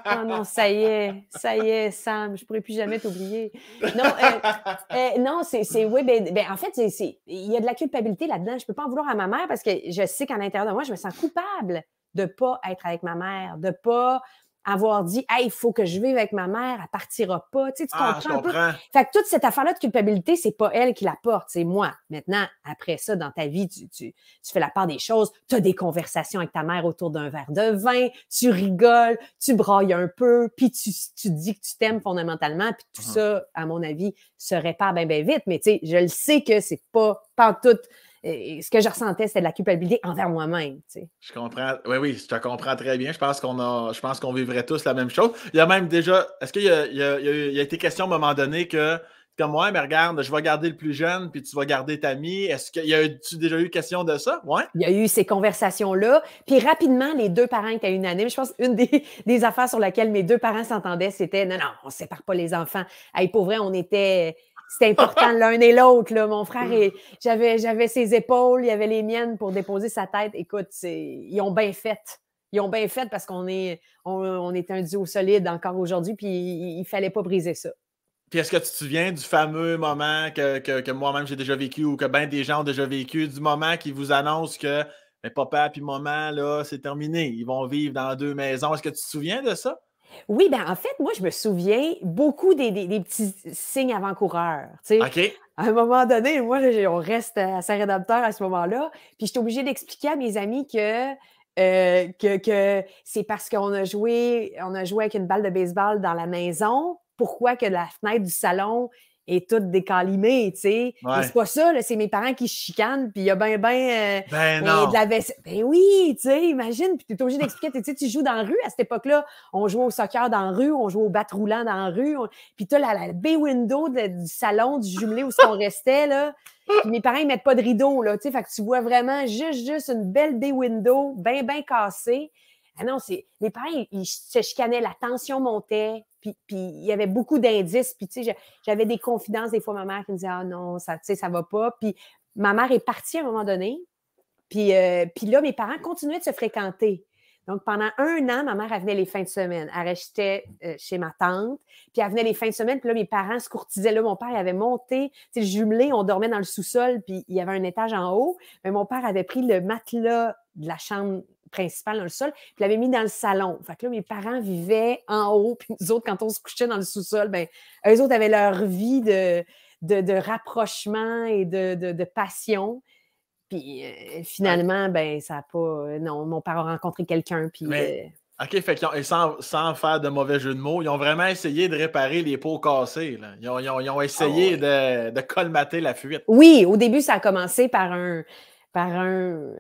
Ah, non, ça y est. Ça y est, Sam. Je pourrais plus jamais t'oublier. Non, euh, euh, non c'est c'est, oui, ben, ben en fait, c'est, il y a de la culpabilité là-dedans. Je ne peux pas en vouloir à ma mère parce que je sais qu'à l'intérieur de moi, je me sens coupable de ne pas être avec ma mère, de ne pas avoir dit Hey, il faut que je vive avec ma mère, elle partira pas. Tu, ah, comprends, un peu? Fait que toute cette affaire-là de culpabilité, c'est pas elle qui la porte, c'est moi. Maintenant, après ça, dans ta vie, tu, tu, tu fais la part des choses, tu as des conversations avec ta mère autour d'un verre de vin, tu rigoles, tu brailles un peu, puis tu, tu dis que tu t'aimes fondamentalement, puis tout ah. ça, à mon avis, se répare bien, bien vite. Mais tu sais, je le sais que c'est pas, pas tout ce que je ressentais, c'était de la culpabilité envers moi-même. Tu sais. Je comprends. Oui, oui, je te comprends très bien. Je pense qu'on a, je pense qu'on vivrait tous la même chose. Il y a même déjà, est-ce qu'il y a, il y, a, il y a, été question à un moment donné que, comme moi, mais regarde, je vais garder le plus jeune, puis tu vas garder ta mie. Est-ce qu'il y a tu déjà eu question de ça? Ouais. Il y a eu ces conversations-là. Puis rapidement, les deux parents étaient unanimes. Je pense une des, des affaires sur laquelle mes deux parents s'entendaient, c'était non, non, on ne sépare pas les enfants. Hey, pour on était c'est important l'un et l'autre, là. Mon frère, mm. j'avais, j'avais ses épaules, il y avait les miennes pour déposer sa tête. Écoute, ils ont bien fait. Ils ont bien fait parce qu'on est, on, est un duo solide encore aujourd'hui, puis il, ne fallait pas briser ça. Puis est-ce que tu te souviens du fameux moment que, que, moi-même j'ai déjà vécu ou que bien des gens ont déjà vécu, du moment qui vous annonce que mais papa puis maman, là, c'est terminé. Ils vont vivre dans deux maisons. Est-ce que tu te souviens de ça? Oui, ben en fait, moi, je me souviens beaucoup des, petits signes avant-coureurs. À un moment donné, moi, on reste à Saint-Rédempteur à ce moment-là. Puis j'étais obligée d'expliquer à mes amis euh, que, que, c'est parce qu'on a joué, on a joué avec une balle de baseball dans la maison. Pourquoi que la fenêtre du salon, et tout décalimé, tu sais. c'est pas ça, c'est mes parents qui chicanent, puis il y a ben, ben, euh, ben, ben de la Ben oui, tu sais, imagine, puis t'es obligé d'expliquer, tu sais, tu joues dans la rue, à cette époque-là, on jouait au soccer dans la rue, on jouait au bat roulant dans la rue, pis puis t'as la, la baie window du salon, du jumelé où on restait, là. mes parents, ils mettent pas de rideau, là, tu sais, fait que tu vois vraiment juste, juste une belle baie window, ben, ben cassée. Ah non, c'est les parents, ils, se chicanaient, la tension montait, puis, il y avait beaucoup d'indices. Puis, tu sais, j'avais des confidences des fois, ma mère qui me disait, ah non, ça, tu sais, ça va pas. Puis, ma mère est partie à un moment donné. Puis, euh, puis là, mes parents continuaient de se fréquenter. Donc, pendant un an, ma mère, venait les fins de semaine. Elle restait euh, chez ma tante, puis elle venait les fins de semaine. Puis là, mes parents se courtisaient. Là, mon père, avait monté, tu sais, jumelé, on dormait dans le sous-sol, puis il y avait un étage en haut. Mais mon père avait pris le matelas de la chambre principal dans le sol, puis l'avait mis dans le salon. Fait que là, mes parents vivaient en haut, puis nous autres, quand on se couchait dans le sous-sol, ben, eux autres avaient leur vie de, de, rapprochement et de, passion. Puis euh, finalement, ben, ça n'a pas. Euh, non, mon père a rencontré quelqu'un, puis. Euh, OK, fait ont, sans, faire de mauvais jeu de mots, ils ont vraiment essayé de réparer les pots cassés. Ils, ont, ah essayé de, colmater la fuite. Oui, au début, ça a commencé par un, par un,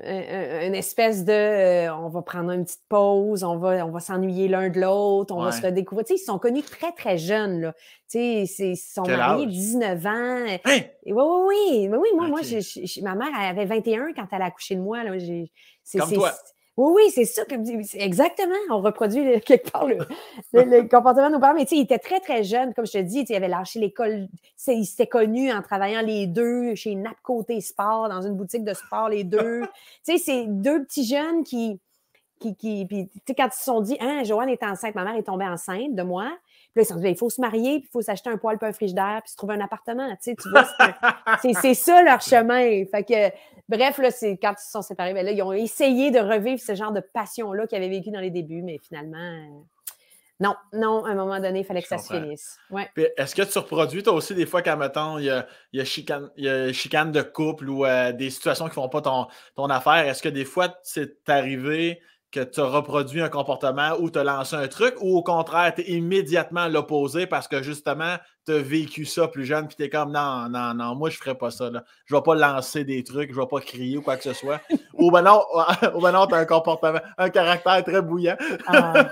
une espèce de euh, on va prendre une petite pause, on va, on va s'ennuyer l'un de l'autre, on va se redécouvrir. Tu sais, ils sont connus très, très jeunes. Là. Tu ils sont mariés 19 ans. oui, oui, oui. oui, moi, moi j'ai ma mère, elle avait 21 quand elle a accouché de moi. Là. Comme toi. Oui, oui, c'est ça. Que, exactement. On reproduit quelque part le, comportement de nos parents. Mais tu sais, il était très, très jeune. Comme je te dis, il avait lâché l'école. Il s'était connu en travaillant les deux chez Napcoté Sport, dans une boutique de sport, les deux. tu sais, c'est deux petits jeunes qui. qui, qui puis, tu sais, quand ils se sont dit, hein, Joanne est enceinte, ma mère est tombée enceinte de moi. Ben, il faut se marier, puis il faut s'acheter un poêle, puis un frigidaire, puis se trouver un appartement. Tu, sais, tu vois, c'est ça leur chemin. Fait que, bref, là, quand ils se sont séparés, ben là, ils ont essayé de revivre ce genre de passion-là qu'ils avaient vécu dans les débuts, mais finalement, euh, non, non, à un moment donné, il fallait que ça se finisse. Est-ce que tu reproduis, toi aussi, des fois, quand, mettons, il y a, y, a chicane, de couple ou euh, des situations qui ne font pas ton, ton affaire, est-ce que des fois, c'est arrivé que tu as reproduit un comportement ou tu as lancé un truc, ou au contraire, tu es immédiatement l'opposé parce que justement, tu as vécu ça plus jeune, puis tu es comme non, non, non, moi je ferais pas ça. Là. Je vais pas lancer des trucs, je vais pas crier ou quoi que ce soit. ou ben non, ben non, tu as un comportement, un caractère très bouillant. Ah.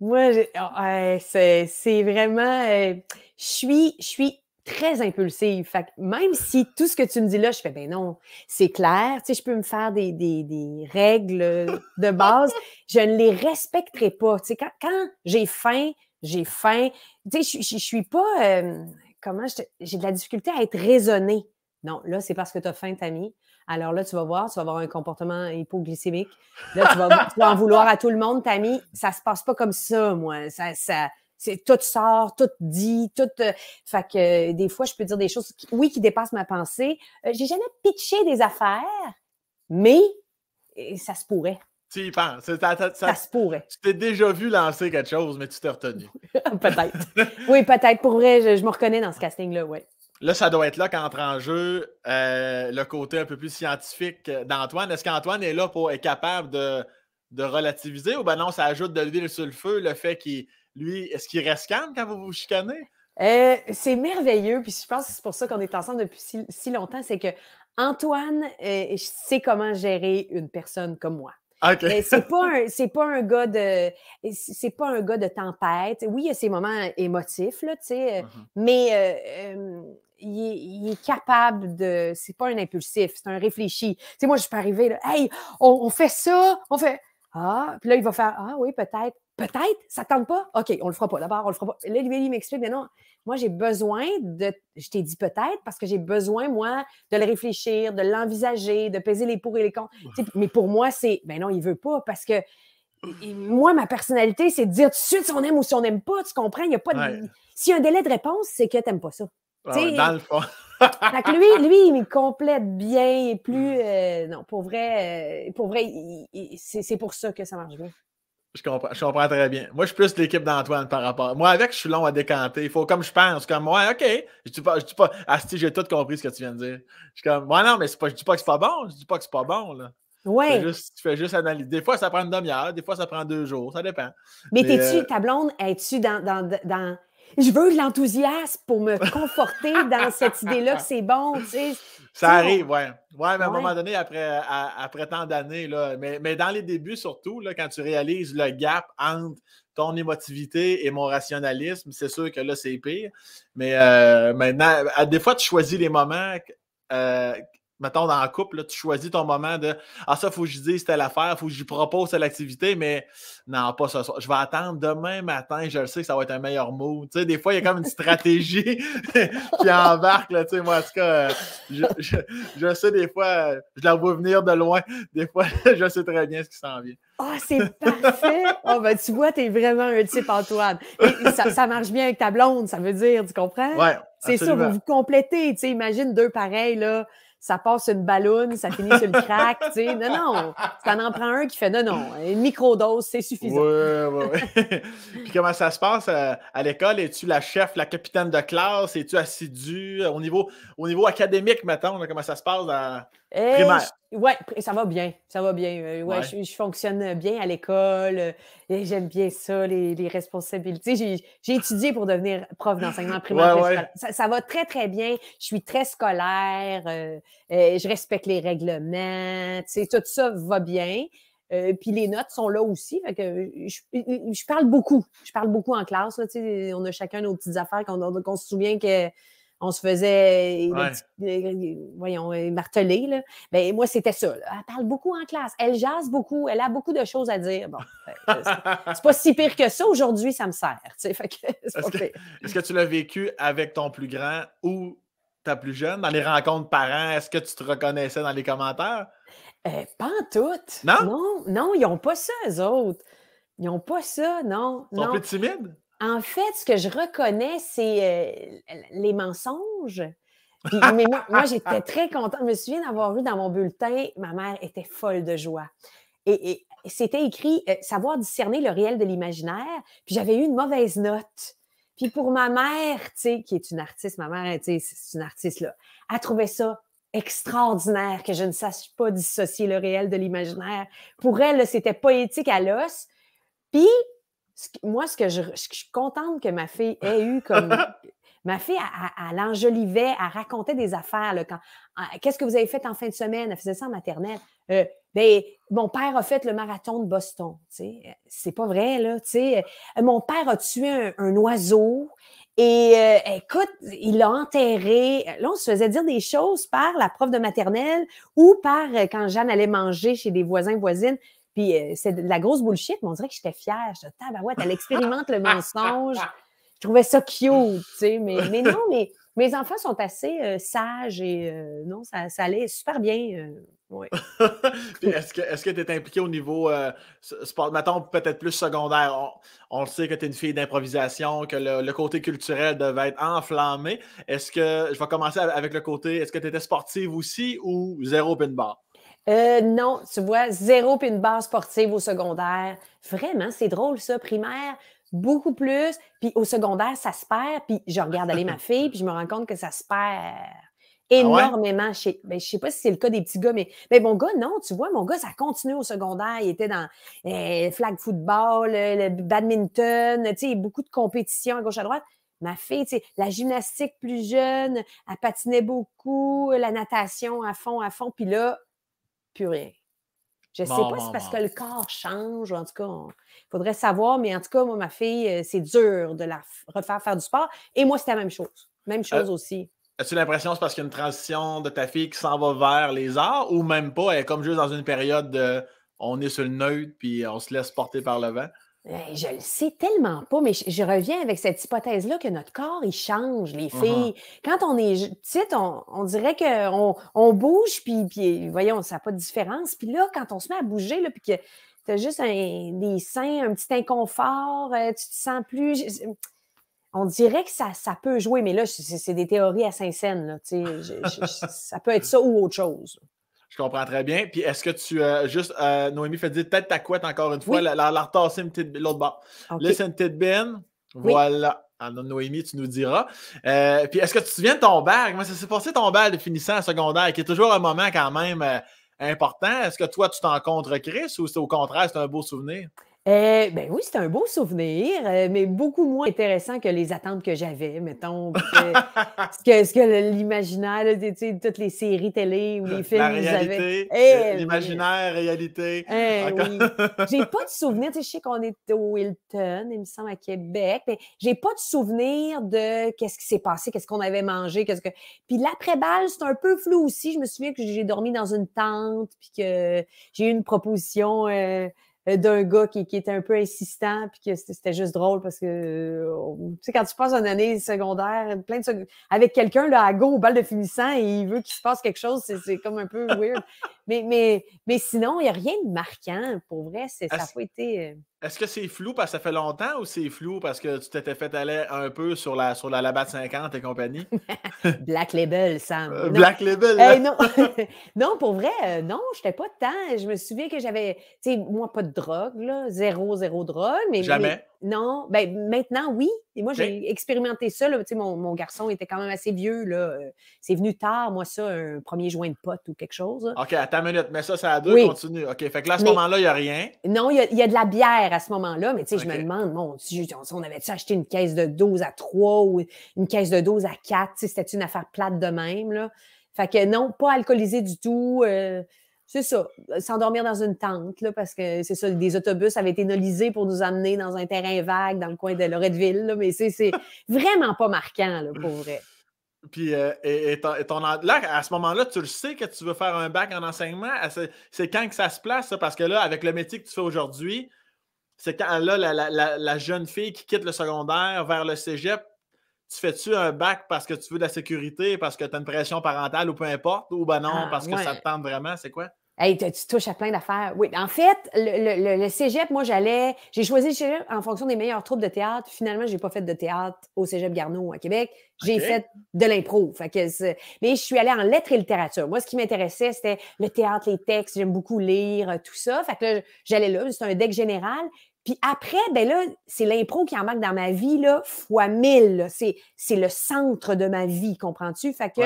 moi, oh, c'est vraiment. Euh, je suis, je suis très impulsive. Fait même si tout ce que tu me dis là, je fais, ben non, c'est clair, tu sais, je peux me faire des, règles de base, je ne les respecterai pas. quand, j'ai faim, j'ai faim. je, suis pas, euh, comment, j'ai de la difficulté à être raisonnée. Non, là, c'est parce que tu as faim, Tammy. Alors là, tu vas voir, tu vas avoir un comportement hypoglycémique. Là, tu vas, en vouloir à tout le monde, Tammy. Ça se passe pas comme ça, moi. ça, c'est tout sort, tout dit, tout. Euh, fait que euh, des fois, je peux dire des choses, oui, qui dépassent ma pensée. Euh, j'ai jamais pitché des affaires, mais ça se pourrait. Tu y penses. Ça, se pourrait. Tu t'es déjà vu lancer quelque chose, mais tu t'es retenu. peut-être. oui, peut-être. Pour vrai, je, me reconnais dans ce casting-là, oui. Là, ça doit être là qu'entre en jeu le côté un peu plus scientifique d'Antoine. Est-ce qu'Antoine est là pour être capable de, de relativiser ou bien non, ça ajoute de l'huile sur le feu, le fait qu'il lui, est-ce qu'il reste calme quand vous vous chicanez? Euh, c'est merveilleux, puis je pense que c'est pour ça qu'on est ensemble depuis si, longtemps, c'est que Antoine euh, sait comment gérer une personne comme moi. c'est pas un c'est pas un gars de c'est pas un gars de tempête. Oui, il y a ses moments émotifs là, tu sais, euh, mhm. mais il, est, capable de c'est pas un impulsif, c'est un réfléchi. Tu sais moi je peux arriver là, hey, on, on fait ça, on fait ah, puis là il va faire ah oui, peut-être Peut-être, ça tente pas. OK, on le fera pas. D'abord, on le fera pas. Là, lui, il m'explique, mais non, moi, j'ai besoin de. Je t'ai dit peut-être parce que j'ai besoin, moi, de le réfléchir, de l'envisager, de peser les pour et les contre. mais pour moi, c'est. Ben non, il veut pas parce que. moi, ma personnalité, c'est de dire tout de suite si on aime ou si on n'aime pas. Tu comprends? Il y a pas de. S'il y a un délai de réponse, c'est que t'aimes pas ça. Ah ouais, dans le fond. fait que lui, lui, il complète bien et plus. Mm. Euh, non, pour vrai, euh, pour vrai, c'est pour ça que ça marche bien. Je comprends, très bien. Moi, je suis plus l'équipe d'Antoine par rapport. Moi, avec, je suis long à décanter. Il faut comme je pense, comme ouais, OK. Je dis pas, je dis pas, Asti, j'ai tout compris ce que tu viens de dire. Je suis comme ouais, non, mais pas, je dis pas que c'est pas bon, je dis pas que c'est pas bon. Là. Ouais. tu fais juste analyser. Des fois, ça prend une demi-heure, des fois, ça prend deux jours, ça dépend. Mais, t'es-tu, euh, ta blonde, es-tu dans, dans je veux de l'enthousiasme pour me conforter dans cette idée-là que c'est bon, Ça arrive, oui. Ouais, mais à un moment donné, après, après tant d'années, mais, dans les débuts surtout, là, quand tu réalises le gap entre ton émotivité et mon rationalisme, c'est sûr que là, c'est pire. Mais euh, maintenant, des fois, tu choisis les moments euh, mettons, dans la couple, tu choisis ton moment de Ah, ça, il faut que je dise telle affaire, faut que j'y propose telle activité, mais non, pas ce soir. Je vais attendre demain matin, je le sais que ça va être un meilleur mot. Tu sais, des fois, il y a comme une stratégie qui embarque, là, tu sais, moi, en tout cas, euh, je, je, sais des fois, je la vois venir de loin. Des fois, je sais très bien ce qui s'en vient. Ah, c'est parfait! Oh, ben, tu vois, t'es vraiment un type, Antoine. ça, marche bien avec ta blonde, ça veut dire, tu comprends? Oui. C'est ça, vous vous complétez, tu sais, imagine deux pareils, là ça passe une ballonne, ça finit sur le crack, tu sais. Non, non, ça en prend un qui fait non, non, une microdose, c'est suffisant. Oui, oui, oui. Puis comment ça se passe euh, à, l'école? Es-tu la chef, la capitaine de classe? Es-tu assidue euh, au niveau, au niveau académique, mettons? comment ça se passe à, oui, ça va bien. Ça va bien. Euh, ouais, Je, fonctionne bien à l'école. Euh, et J'aime bien ça, les, responsabilités. J'ai étudié pour devenir prof d'enseignement primaire. ça, va très, très bien. Je suis très scolaire. Euh, je respecte les règlements. Tout ça va bien. puis les notes sont là aussi. que je, parle beaucoup. Je parle beaucoup en classe. on a chacun nos petites affaires qu'on on se souvient que on se faisait voyons, euh, marteler. Là. mais ben, moi, c'était ça. Là. Elle parle beaucoup en classe. Elle jase beaucoup. Elle a beaucoup de choses à dire. Bon, ben, c'est pas si pire que ça. Aujourd'hui, ça me sert. Est-ce que, est que tu l'as vécu avec ton plus grand ou ta plus jeune dans les rencontres parents? Est-ce que tu te reconnaissais dans les commentaires? Euh, pas en tout. Non? Non, non ils n'ont pas ça, eux autres. Ils n'ont pas ça, non. Ils sont non. plus timides? En fait, ce que je reconnais, c'est euh, les mensonges. mais moi, j'étais très contente. Je me souviens d'avoir vu dans mon bulletin, ma mère était folle de joie. Et, c'était écrit euh, savoir discerner le réel de l'imaginaire. Puis j'avais eu une mauvaise note. Puis pour ma mère, tu sais, qui est une artiste, ma mère, tu sais, c'est une artiste là, elle trouvait ça extraordinaire que je ne sache pas dissocier le réel de l'imaginaire. Pour elle, c'était poétique à l'os. Puis moi, ce que je, suis contente que ma fille ait eu comme. ma fille, elle, elle, enjolivait, elle racontait des affaires. quand, qu'est-ce que vous avez fait en fin de semaine? Elle faisait ça en maternelle. Euh, ben, mon père a fait le marathon de Boston. Euh, c'est pas vrai, là. Euh, mon père a tué un, oiseau. Et écoute, il l'a enterré. Là, on se faisait dire des choses par la prof de maternelle ou par, quand Jeanne allait manger chez des voisins, voisines, puis euh, c'est de la grosse bullshit, mais on dirait que j'étais fière. Je tabarouette, elle expérimente le mensonge. Je trouvais ça cute, tu sais. Mais, non, mais mes enfants sont assez euh, sages et euh, non, ça, allait super bien. est-ce que tu étais es impliquée au niveau sport, mettons peut-être plus secondaire? On, le sait que tu es une fille d'improvisation, que le, côté culturel devait être enflammé. Est-ce que je vais commencer avec le côté, est-ce que tu étais sportive aussi ou zéro pin bar? Euh, non, tu vois, zéro puis une base sportive au secondaire. Vraiment, c'est drôle ça. Primaire, beaucoup plus. Puis au secondaire, ça se perd. Puis je regarde aller ma fille, puis je me rends compte que ça se perd ah énormément. Je ne ben, je sais pas si c'est le cas des petits gars, mais ben, mon gars, non, tu vois, mon gars, ça continue au secondaire. Il était dans euh, flag football, le, tu sais, beaucoup de compétitions à gauche à droite. Ma fille, tu sais, la gymnastique plus jeune, elle patinait beaucoup, la natation à fond, à fond. Puis là, rien. Je ne sais pas si c'est parce que le corps change, en tout cas, il faudrait savoir, mais en tout cas, moi, ma fille, euh, c'est dur de la refaire faire du sport. Et moi, c'est la même chose. Même euh, chose aussi. As-tu l'impression que c'est parce qu'il y a une transition de ta fille qui s'en va vers les arts ou même pas? Elle comme juste dans une période de on est sur le neutre puis on se laisse porter par le vent? Je le sais tellement pas, mais je, reviens avec cette hypothèse-là que notre corps, il change, les mm-hmm. filles. Quand on est petite, on, dirait qu'on on bouge, puis, puis voyons, ça n'a pas de différence. Puis là, quand on se met à bouger, là, puis que tu as juste un, des seins, un petit inconfort, euh, tu te sens plus. On dirait que ça, peut jouer, mais là, c'est, des théories à Saint-Saëns. ça peut être ça ou autre chose. Je comprends très bien. Puis est-ce que tu. Euh, juste, euh, Noémie fait dire tête ta couette encore une fois, la, la, une petite. L'autre bord. Listen, petite bin. Voilà. Alors, ah Noémie, tu nous diras. Euh, puis est-ce que tu te souviens de ton bac? Moi, ça s'est passé ton bac de finissant secondaire, qui est toujours un moment quand même important? Est-ce que toi, tu t'en contre Chris ou c'est au contraire, c'est un beau souvenir? Euh, ben oui, c'était un beau souvenir, euh, mais beaucoup moins intéressant que les attentes que j'avais, mettons. ce que, l'imaginaire, tu toutes les séries télé ou les films que avaient. Euh, eh, l'imaginaire, réalité. Eh j'ai pas de souvenir, tu sais, je sais qu'on est au Hilton, il me semble, à Québec, mais j'ai pas de souvenir de qu'est-ce qui s'est passé, qu'est-ce qu'on avait mangé, qu'est-ce que. Puis l'après-balle, c'est un peu flou aussi. Je me souviens que j'ai dormi dans une tente, puis que j'ai eu une proposition. Euh, d'un gars qui, qui, était un peu insistant, puis que c'était juste drôle parce que, euh, tu sais, quand tu passes une année secondaire, plein de avec quelqu'un, là, à go, au bal de finissant, et il veut qu'il se passe quelque chose, c'est comme un peu weird. Mais, mais, sinon, il n'y a rien de marquant. Pour vrai, c'est, ça n'a pas été. Euh est-ce que c'est flou parce que ça fait longtemps ou c'est flou parce que tu t'étais fait aller un peu sur la, sur la labat 50 et compagnie? Black Label, ça euh, Black Label. Euh, non. pour vrai, non, je n'étais pas de temps. Je me souviens que j'avais, tu sais, moi, pas de drogue, là. Zéro, zéro drogue. Jamais. Non, ben maintenant, oui. Et moi, j'ai expérimenté ça. Là. Mon, mon garçon était quand même assez vieux. Euh, c'est venu tard, moi, ça, un premier joint de pote ou quelque chose. OK, attends une minute. Mais ça, ça a deux, continue. OK, fait que là, à ce moment-là, il n'y a rien. Non, il y, a, de la bière à ce moment-là. Mais tu sais, je me demande, mon Dieu, on avait-tu acheté une caisse de 12 à 3 ou une caisse de 12 à 4? C'était une affaire plate de même. Là. Fait que non, pas alcoolisé du tout. Euh, c'est ça, euh, s'endormir dans une tente, parce que c'est ça, des autobus avaient été nolisés pour nous amener dans un terrain vague dans le coin de Loretteville, là, mais c'est vraiment pas marquant, là, pour vrai. Puis, euh, et, là, à ce moment-là, tu le sais que tu veux faire un bac en enseignement. C'est quand que ça se place, ça? Parce que là, avec le métier que tu fais aujourd'hui, c'est quand là, la, jeune fille qui quitte le secondaire vers le cégep, tu fais-tu un bac parce que tu veux de la sécurité, parce que tu as une pression parentale ou peu importe, ou ben non, ah, parce que ça te tente vraiment, c'est quoi? Hey, tu, touches à plein d'affaires. Oui, en fait, le, le, le cégep, moi, j'allais. J'ai choisi le cégep en fonction des meilleurs troupes de théâtre. Finalement, je n'ai pas fait de théâtre au cégep Garneau à Québec. J'ai fait de l'impro. Mais je suis allée en lettres et littérature. Moi, ce qui m'intéressait, c'était le théâtre, les textes. J'aime beaucoup lire, euh, tout ça. Fait que là, j'allais là. C'était un deck général. Puis après, ben là, c'est l'impro qui en dans ma vie, là, fois mille. C'est le centre de ma vie, comprends-tu? Fait que.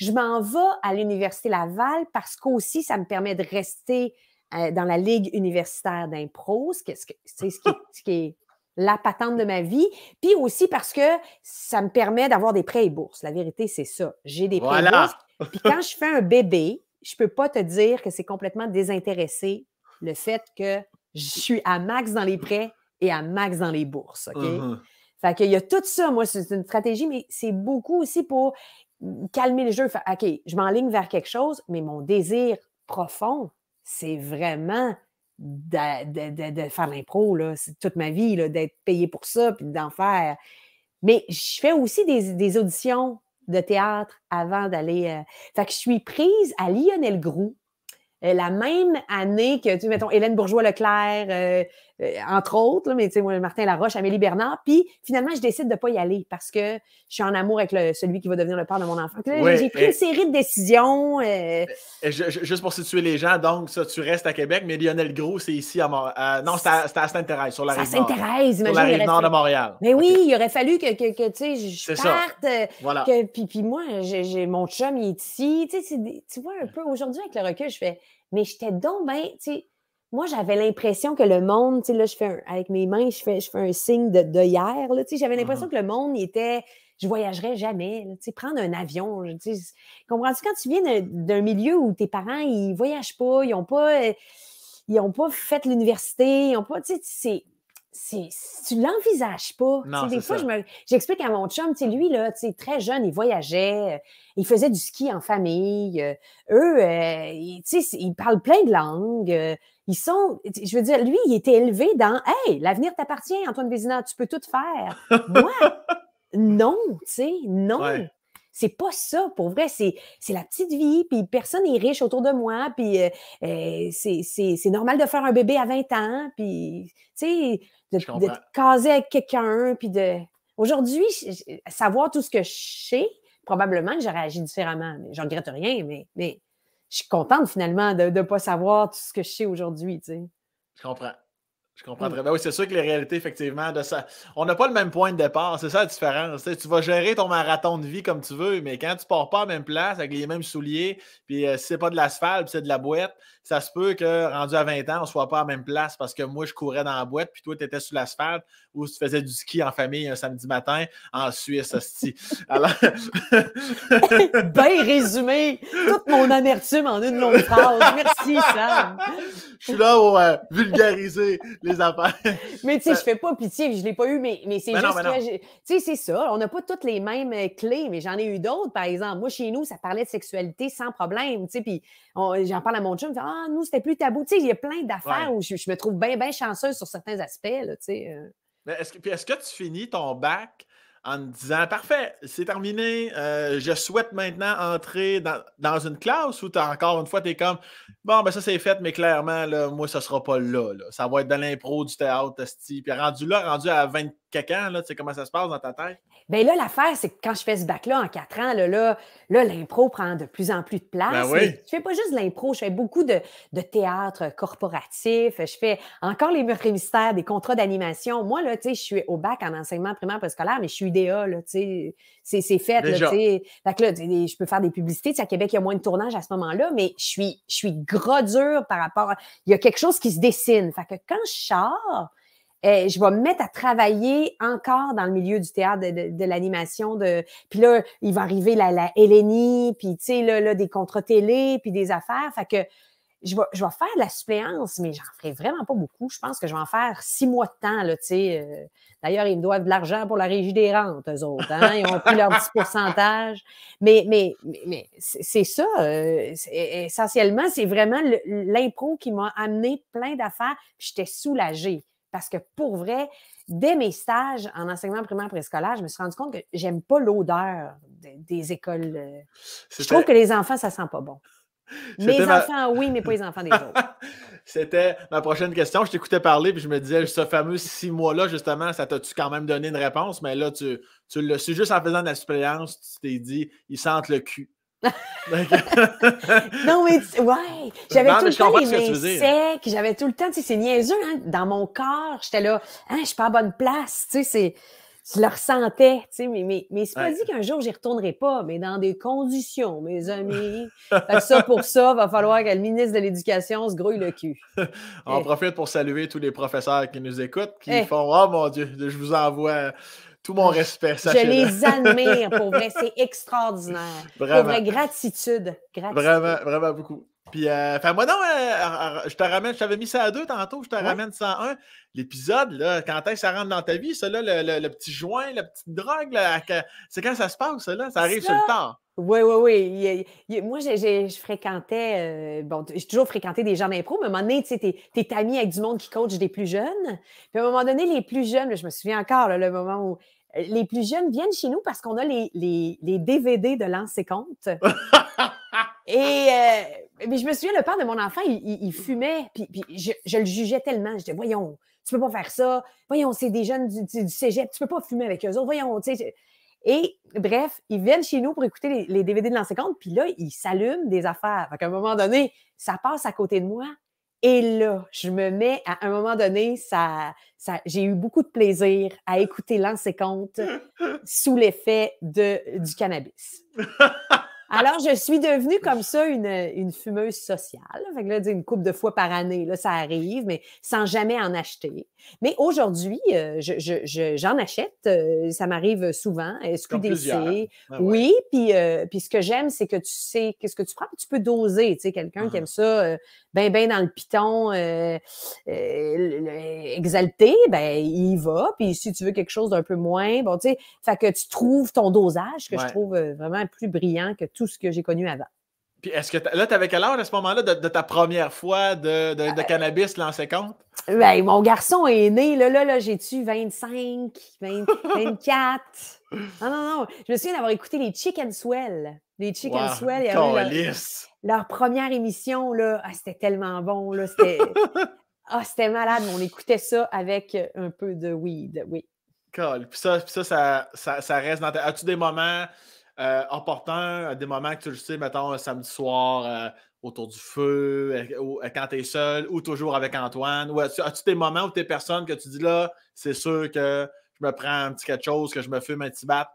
Je m'en vais à l'Université Laval parce qu'aussi, ça me permet de rester euh, dans la Ligue universitaire d'impro, ce, ce, ce qui est la patente de ma vie, puis aussi parce que ça me permet d'avoir des prêts et bourses. La vérité, c'est ça. J'ai des prêts et bourses. Puis quand je fais un bébé, je peux pas te dire que c'est complètement désintéressé le fait que je suis à max dans les prêts et à max dans les bourses, OK? Mm-hmm. Fait qu'il y a tout ça, moi, c'est une stratégie, mais c'est beaucoup aussi pour calmer le jeu. OK, je m'enligne vers quelque chose, mais mon désir profond, c'est vraiment de, de, de, faire l'impro, toute ma vie, d'être payé pour ça, puis d'en faire. Mais je fais aussi des, auditions de théâtre avant d'aller. Euh, fait que je suis prise à Lionel Groux, euh, la même année que, tu mettons, Hélène Bourgeois-Leclerc, euh, euh, entre autres, mais tu sais, Martin Laroche, Amélie Bernard. Puis finalement, je décide de ne pas y aller parce que je suis en amour avec le, celui qui va devenir le père de mon enfant. j'ai pris une série de décisions. Euh, juste pour situer les gens, donc ça, tu restes à Québec, mais Lionel Gros, c'est ici à Montréal. non, c'est à, Sainte-Thérèse, sur la rive nord. Sainte-Thérèse, Sur la de Montréal. Mais oui, il aurait fallu que, que, tu sais, je parte. Euh, voilà. puis, moi, j'ai mon chum, il est ici. Tu, vois, un peu aujourd'hui, avec le recul, je fais, mais j'étais donc ben, tu sais, moi, j'avais l'impression que le monde, tu sais, là, je fais avec mes mains, je fais, je fais un signe de, hier, tu sais, j'avais l'impression ah. que le monde, il était, je voyagerais jamais, tu sais, prendre un avion, tu sais, comprends-tu, quand tu viens d'un milieu où tes parents, ils voyagent pas, ils ont pas, euh, ils ont pas fait l'université, ils ont pas, tu sais, c'est, tu l'envisages pas. des fois, j'explique à mon chum, lui, là, très jeune, il voyageait, euh, il faisait du ski en famille. Euh, eux, tu sais ils parlent plein de langues. Ils sont, je veux dire, lui, il était élevé dans Hey, l'avenir t'appartient, Antoine Vézina, tu peux tout faire. Moi, non, tu sais, non. C'est pas ça, pour vrai. C'est, la petite vie, puis personne n'est riche autour de moi, puis euh, euh, c'est, normal de faire un bébé à 20 ans, puis, tu sais, de, caser avec quelqu'un, puis de. Aujourd'hui, savoir tout ce que je sais, probablement que j'aurais agi différemment. Mais je regrette rien, mais je suis contente finalement de ne pas savoir tout ce que je sais aujourd'hui. Je comprends. Je comprends très bien. Oui, c'est sûr que les réalités, effectivement, de ça. On n'a pas le même point de départ. C'est ça la différence. Tu, vas gérer ton marathon de vie comme tu veux, mais quand tu ne pars pas à même place avec les mêmes souliers, puis euh, c'est pas de l'asphalte, c'est de la boîte, ça se peut que rendu à 20 ans, on ne soit pas à la même place parce que moi, je courais dans la boîte, puis toi, tu étais sur l'asphalte ou tu faisais du ski en famille un samedi matin en Suisse. aussi. Alors... ben résumé, toute mon amertume en une longue phrase. Merci, Sam. je suis là pour euh, vulgariser les affaires. Mais tu sais, je fais pas pitié, je l'ai pas eu, mais, mais c'est juste que... Tu sais, c'est ça, on n'a pas toutes les mêmes euh, clés, mais j'en ai eu d'autres, par exemple. Moi, chez nous, ça parlait de sexualité sans problème, tu sais, puis j'en parle à mon chum, me ah, nous, c'était plus tabou. Tu sais, il y a plein d'affaires où je, me trouve bien, bien chanceuse sur certains aspects. Là, tu sais. Euh. Mais est-ce que, tu finis ton bac en te disant Parfait, c'est terminé, euh, je souhaite maintenant entrer dans, une classe ou as encore une fois, tu es comme Bon, ben ça c'est fait, mais clairement, là, moi, ça sera pas là, Ça va être de l'impro, du théâtre, sti. Puis rendu là, rendu à 24 caca, là, tu sais, comment ça se passe dans ta tête? Bien là, l'affaire, c'est que quand je fais ce bac-là en quatre ans, là, là, l'impro prend de plus en plus de place. Ben oui. Je fais pas juste de l'impro, je fais beaucoup de, théâtre corporatif, je fais encore les meurtres et mystères, des contrats d'animation. Moi, là, tu sais, je suis au bac en enseignement primaire préscolaire, mais je suis UDA, là, tu sais, c'est fait, que là, je peux faire des publicités. à Québec, il y a moins de tournage à ce moment-là, mais je suis, je suis gros dur par rapport Il y a quelque chose qui se dessine. Fait que quand je sors, euh, je vais me mettre à travailler encore dans le milieu du théâtre, de, l'animation. De... Puis là, il va arriver la, la puis tu sais, là, des contrats télé, puis des affaires. Fait que je vais, je vais faire de la suppléance, mais j'en ferai vraiment pas beaucoup. Je pense que je vais en faire six mois de temps, là, tu sais. Euh, d'ailleurs, ils me doivent de l'argent pour la régie des rentes, eux autres. Hein. Ils ont pris leur petit pourcentage. Mais, mais, mais, c'est ça. Euh, essentiellement, c'est vraiment l'impro qui m'a amené plein d'affaires. J'étais soulagée. Parce que pour vrai, dès mes stages en enseignement primaire préscolaire, je me suis rendu compte que j'aime pas l'odeur des écoles. Euh. Je trouve que les enfants, ça sent pas bon. Mes enfants, oui, mais pas les enfants des autres. C'était ma prochaine question. Je t'écoutais parler puis je me disais, ce fameux six mois-là, justement, ça t'a-tu quand même donné une réponse? Mais là, tu, tu le sais. juste en faisant de la tu t'es dit, ils sentent le cul non, mais ouais, j'avais tout, le temps les mains j'avais tout le temps, tu sais, c'est niaiseux, hein, dans mon corps, j'étais là, hein, je suis pas à bonne place, tu sais, c'est, je le ressentais, tu sais, mais, mais, mais c'est pas dit qu'un jour j'y retournerai pas, mais dans des conditions, mes amis. fait ça, pour ça, va falloir que le ministre de l'Éducation se grouille le cul. On profite pour saluer tous les professeurs qui nous écoutent, qui eh. font, oh mon Dieu, je vous envoie tout mon respect. Je les admire, pour vrai, c'est extraordinaire. Vraiment. Pour vrai, gratitude. Vraiment, vraiment beaucoup. Puis, euh, moi, non, euh, je te ramène, je t'avais mis ça à deux tantôt, je te ramène ça à un. L'épisode, là, quand est-ce que ça rentre dans ta vie, le, petit joint, la petite drogue, c'est quand ça se passe, ça, là, ça arrive sur le temps. Oui, oui, oui. moi, je, fréquentais, euh, bon, j'ai toujours fréquenté des gens d'impro, mais à un moment donné, tu sais, t'es ami avec du monde qui coach des plus jeunes. Puis à un moment donné, les plus jeunes, je me souviens encore, le moment où euh, les plus jeunes viennent chez nous parce qu'on a les, DVD de l'an compte. Et euh, mais je me souviens, le père de mon enfant, il, fumait, puis, je, le jugeais tellement. Je disais, voyons, tu peux pas faire ça. Voyons, c'est des jeunes du, du, du, cégep, tu peux pas fumer avec eux autres. Voyons, tu sais. Et bref, ils viennent chez nous pour écouter les, DVD de l'ancien puis là, ils s'allument des affaires. Fait qu'à un moment donné, ça passe à côté de moi. Et là, je me mets à un moment donné, ça, ça j'ai eu beaucoup de plaisir à écouter l'ancien sous l'effet du cannabis. Alors, je suis devenue comme ça une, une fumeuse sociale. Fait que là, une coupe de fois par année, là, ça arrive, mais sans jamais en acheter. Mais aujourd'hui, euh, j'en je, achète. Euh, ça m'arrive souvent. SQDC. ce Oui, puis, euh, puis ce que j'aime, c'est que tu sais qu'est-ce que tu prends. Tu peux doser. Tu sais, quelqu'un qui mm-hmm. aime ça euh, ben, ben dans le piton exalté, ben il va. Puis si tu veux quelque chose d'un peu moins, bon, tu sais, fait que tu trouves ton dosage, que je trouve vraiment plus brillant que tout tout ce que j'ai connu avant. Puis est-ce que là, tu avais quel âge à ce moment-là de, ta première fois de, euh, cannabis lancé 50? Ben, mon garçon est né, là, là, là, j'ai-tu 25, 24? non, non, non. Je me souviens d'avoir écouté les Chicken Swell. Les Chicken Swell, il y avait leur, première émission, là. Ah, c'était tellement bon, là. C'était. ah, c'était malade, on écoutait ça avec un peu de weed, oui. Cool. Puis ça, ça, ça, ça, reste dans ta. As-tu des moments euh, euh, des moments que tu sais, mettons un samedi soir euh, autour du feu, quand tu es seul, ou toujours avec Antoine? Ou as-tu, des moments ou des personnes que tu dis là, c'est sûr que je me prends un petit quelque chose, que je me fume un petit bap?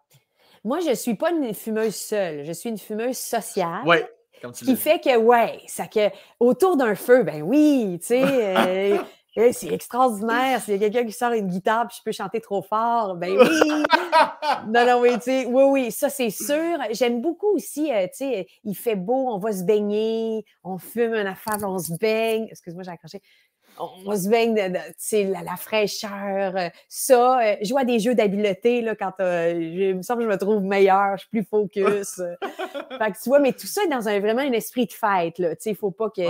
Moi, je ne suis pas une fumeuse seule, je suis une fumeuse sociale. Oui. Comme tu qui fait que, ouais, ça que autour d'un feu, ben oui, tu sais, Eh, c'est extraordinaire. S'il y a quelqu'un qui sort une guitare puis je peux chanter trop fort, ben oui. non, non, oui, tu sais, oui, oui, ça c'est sûr. J'aime beaucoup aussi, euh, tu sais, il fait beau, on va se baigner, on fume un affaire, on se baigne. Excuse-moi, j'ai accroché on se baigne de, la, fraîcheur, euh, ça. Euh, je vois des jeux d'habileté là, quand euh, je, me semble que je me trouve meilleur je suis plus focus. fait que tu vois, mais tout ça est dans un, vraiment un esprit de fête. Là. Il ne faut pas que,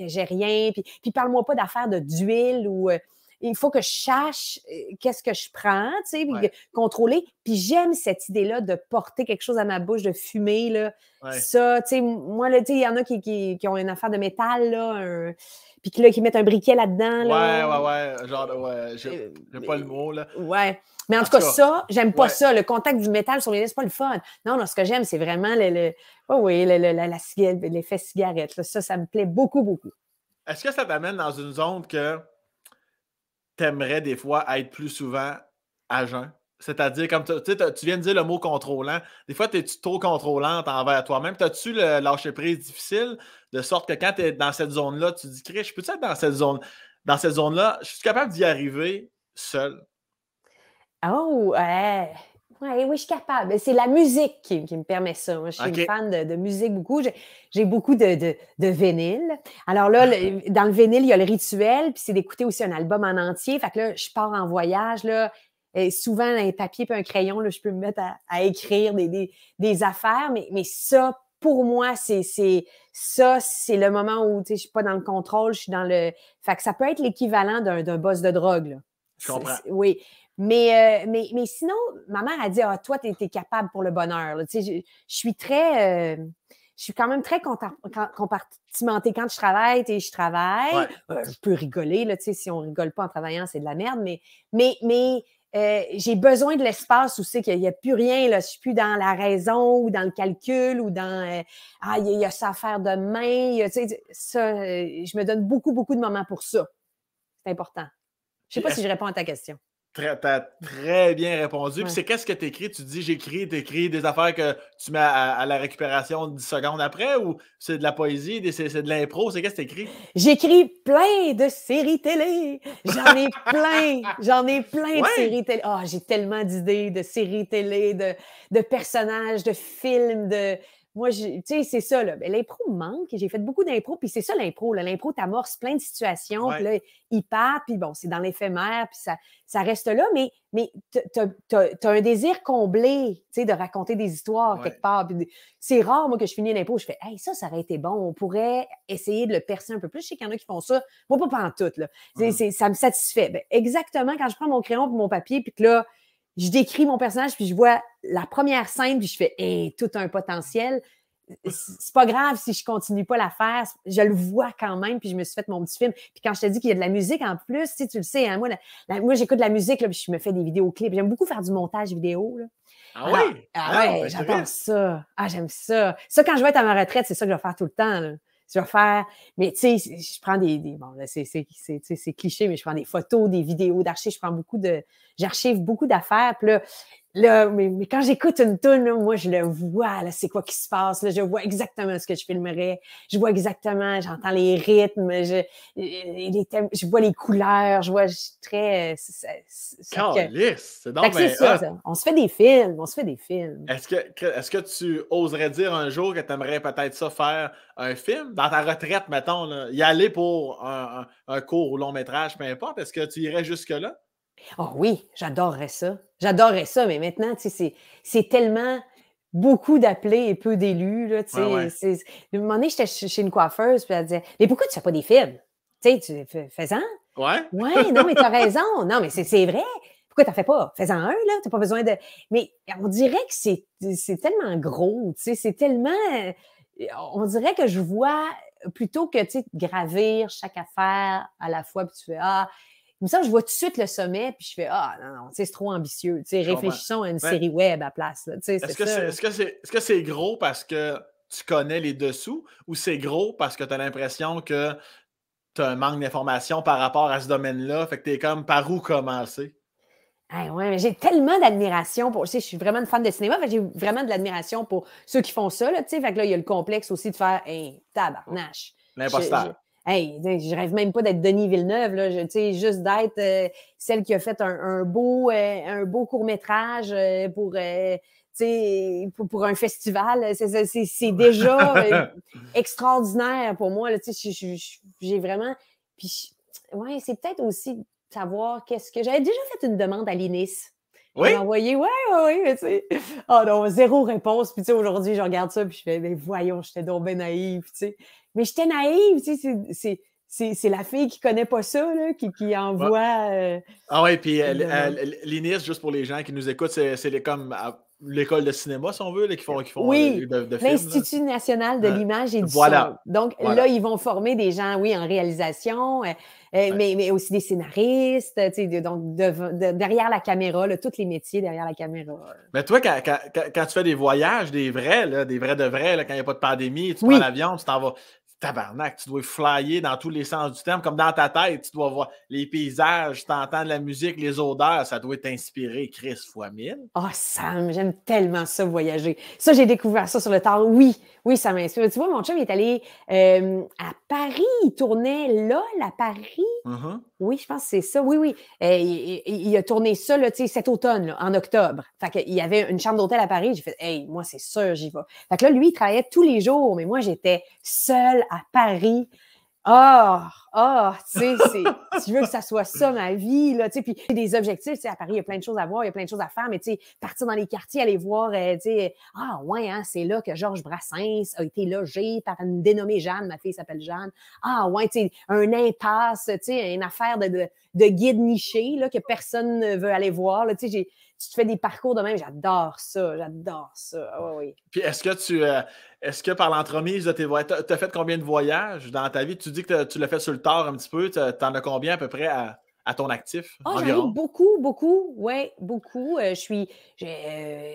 j'ai rien. Puis, parle-moi pas d'affaires de d'huile ou il faut que je cherche qu'est-ce que je prends, tu contrôler. Puis j'aime cette idée-là de porter quelque chose à ma bouche, de fumer, là. Ça, moi, là, tu il y en a qui, ont une affaire de métal, là, puis là, qu'ils mettent un briquet là-dedans. Là. Ouais, ouais, ouais. Genre, ouais, j'ai euh, pas le mot, là. Ouais. Mais en, tout cas, ça, j'aime pas ça. Le contact du métal sur les lèvres, c'est pas le fun. Non, non, ce que j'aime, c'est vraiment l'effet le, oh oui, l'effet cigarette. Ça, ça me plaît beaucoup, beaucoup. Est-ce que ça t'amène dans une zone que t'aimerais des fois être plus souvent agent? C'est-à-dire, comme tu viens de dire le mot contrôlant, des fois, tu es tu trop contrôlante envers toi-même? as tu le prise difficile de sorte que quand tu es dans cette zone-là, tu dis, Chris, je peux être dans cette zone dans cette zone-là? Je suis capable d'y arriver seul? Oh, ouais. oui, je suis capable. C'est la musique qui, me permet ça. je suis une fan de, musique beaucoup. J'ai beaucoup de, de, Alors là, dans le vinyle, il y a le rituel, puis c'est d'écouter aussi un album en entier. Fait que là, je pars en voyage. Là. Euh, souvent, un papier et un crayon, là, je peux me mettre à, écrire des, affaires, mais, mais ça, pour moi, c'est ça, c'est le moment où je ne suis pas dans le contrôle, je suis dans le. Fait que ça peut être l'équivalent d'un boss de drogue. Je comprends. Oui. Mais, euh, mais, mais sinon, ma mère a dit Ah, toi, tu es, capable pour le bonheur. Je, suis très. Euh, je suis quand même très compartimentée. Quand je travaille, je travaille. je peux rigoler. Là, si on rigole pas en travaillant, c'est de la merde. mais, mais euh, j'ai besoin de l'espace aussi, qu'il n'y a, plus rien, là. je suis plus dans la raison ou dans le calcul ou dans euh, Ah, il y, a ça à faire demain. ça, euh, je me donne beaucoup, beaucoup de moments pour ça. C'est important. Je ne sais pas si je réponds à ta question. T'as très bien répondu. Puis c'est qu'est-ce que tu Tu dis j'écris, t'écris des affaires que tu mets à, la récupération 10 secondes après ou c'est de la poésie, c'est, de l'impro? C'est qu'est-ce que tu écris? J'écris plein de séries télé. J'en ai plein. J'en ai plein de séries télé. Ah, j'ai tellement d'idées de séries télé, de personnages, de films, de, moi, tu sais, c'est ça. Là. Ben, l'impro me manque. J'ai fait beaucoup d'impro, puis c'est ça l'impro. L'impro t'amorce plein de situations, puis là, il part, puis bon, c'est dans l'éphémère, puis ça, ça reste là, mais, mais t'as as, un désir comblé, tu sais, de raconter des histoires quelque part. C'est rare, moi, que je finis l'impro, je fais « Hey, ça, ça aurait été bon, on pourrait essayer de le percer un peu plus. » Je sais qu'il y en a qui font ça. Moi, pas en tout, là. Mm-hmm. Ça me satisfait. Ben, exactement, quand je prends mon crayon et mon papier, puis que là, je décris mon personnage, puis je vois la première scène, puis je fais hey, tout un potentiel. C'est pas grave si je continue pas la faire. Je le vois quand même, puis je me suis fait mon petit film. Puis quand je te dis qu'il y a de la musique en plus, si tu le sais, hein, moi, moi j'écoute de la musique, puis je me fais des vidéoclips. J'aime beaucoup faire du montage vidéo. Là. Ah ouais? Ah, ah, ouais, ben, ça. Ah, j'aime ça. Ça, quand je vais être à ma retraite, c'est ça que je vais faire tout le temps. Là je vais faire. Mais tu sais, je prends des. des bon, là, c'est cliché, mais je prends des photos, des vidéos d'archives. Je prends beaucoup de. J'archive beaucoup d'affaires. Puis là, Là, mais, mais quand j'écoute une tune, moi, je le vois, là, c'est quoi qui se passe, là, je vois exactement ce que je filmerais, je vois exactement, j'entends les rythmes, je, euh, je vois les couleurs, je vois, je suis très... Euh, c'est, c'est, c'est On se fait des films, on se fait des films. Est-ce que, est-ce que tu oserais dire un jour que tu aimerais peut-être ça faire un film, dans ta retraite, mettons, là, y aller pour un, un, un court ou long métrage, peu importe, est-ce que tu irais jusque-là? Oh oui, j'adorerais ça. J'adorerais ça, mais maintenant, c'est tellement beaucoup d'appelés et peu d'élus. tu À un moment j'étais chez une coiffeuse, puis elle disait Mais pourquoi tu fais pas des films Tu fais-en. Ouais. Ouais, non, mais tu as raison. Non, mais c'est vrai. Pourquoi tu n'en fais pas? Fais-en un, là. T'as pas besoin de. Mais on dirait que c'est tellement gros, c'est tellement. On dirait que je vois plutôt que, tu gravir chaque affaire à la fois, puis tu fais Ah, me semble que je vois tout de suite le sommet, puis je fais Ah, non, non, c'est trop ambitieux. réfléchissons à une série web à place. Est-ce que c'est gros parce que tu connais les dessous ou c'est gros parce que tu as l'impression que tu as un manque d'informations par rapport à ce domaine-là? Fait que tu es comme par où commencer? Ah, ouais, j'ai tellement d'admiration pour. je suis vraiment une fan de cinéma, j'ai vraiment de l'admiration pour ceux qui font ça. fait que là, il y a le complexe aussi de faire un tabac, tabarnache. L'imposteur. Hey, je rêve même pas d'être Denis Villeneuve, là, je, juste d'être euh, celle qui a fait un, beau, euh, beau court-métrage euh, pour, pour, pour, un festival. C'est déjà extraordinaire pour moi. J'ai vraiment. Puis, ouais, c'est peut-être aussi savoir qu'est-ce que. J'avais déjà fait une demande à l'INIS. Oui. envoyé, ouais, ouais, ouais, mais tu sais. Oh non, zéro réponse. Puis tu sais, aujourd'hui, je regarde ça, puis je fais, mais voyons, j'étais donc bien naïve, tu sais. Mais j'étais naïve, tu sais, c'est la fille qui connaît pas ça, là, qui, envoie. Euh, ah oui, puis l'INIS, juste pour les gens qui nous écoutent, c'est comme l'école de cinéma, si on veut, là, qui font, qui font oui, euh, de, l'Institut national de hein? l'image et du voilà. Donc là, ils vont former des gens, oui, en réalisation, euh, mais, mais, aussi des scénaristes, tu sais, donc derrière la caméra, là, tous les métiers derrière la caméra. Mais toi, quand, tu fais des voyages, des vrais, là, des vrais de vrais, quand il n'y a pas de pandémie, tu prends l'avion, tu t'en vas, tabarnak, tu dois flyer dans tous les sens du terme, comme dans ta tête, tu dois voir les paysages, t'entendre la musique, les odeurs, ça doit t'inspirer, Chris, fois mille. Oh Sam, j'aime tellement ça, voyager. Ça, j'ai découvert ça sur le tard, oui, oui, ça m'inspire. Tu vois, mon chum il est allé à Paris. Il tournait LOL à Paris. Uh-huh. Oui, je pense que c'est ça. Oui, oui. Euh, il, a tourné ça cet automne, en octobre. Fait il y avait une chambre d'hôtel à Paris. J'ai fait, hey, moi, c'est sûr, j'y vais. Fait là, lui, il travaillait tous les jours, mais moi, j'étais seule à Paris ah, ah, tu tu veux que ça soit ça ma vie, là, tu sais, puis des objectifs, tu sais, à Paris, il y a plein de choses à voir, il y a plein de choses à faire, mais tu sais, partir dans les quartiers, aller voir, euh, tu sais, ah, ouais, hein, c'est là que Georges Brassens a été logé par une dénommée Jeanne, ma fille s'appelle Jeanne, ah, ouais, tu sais, un impasse, tu sais, une affaire de de guides nichés là, que personne ne veut aller voir. Là. Tu, sais, tu te fais des parcours de même, j'adore ça, j'adore ça. Ah oui. Puis est-ce que tu euh, est-ce que par l'entremise de tes voyages, tu as fait combien de voyages dans ta vie? Tu dis que tu l'as fait sur le tard un petit peu, tu en as combien à peu près à, à ton actif? Oh, j'en ai beaucoup, beaucoup. Oui, beaucoup. Euh, je suis. Euh,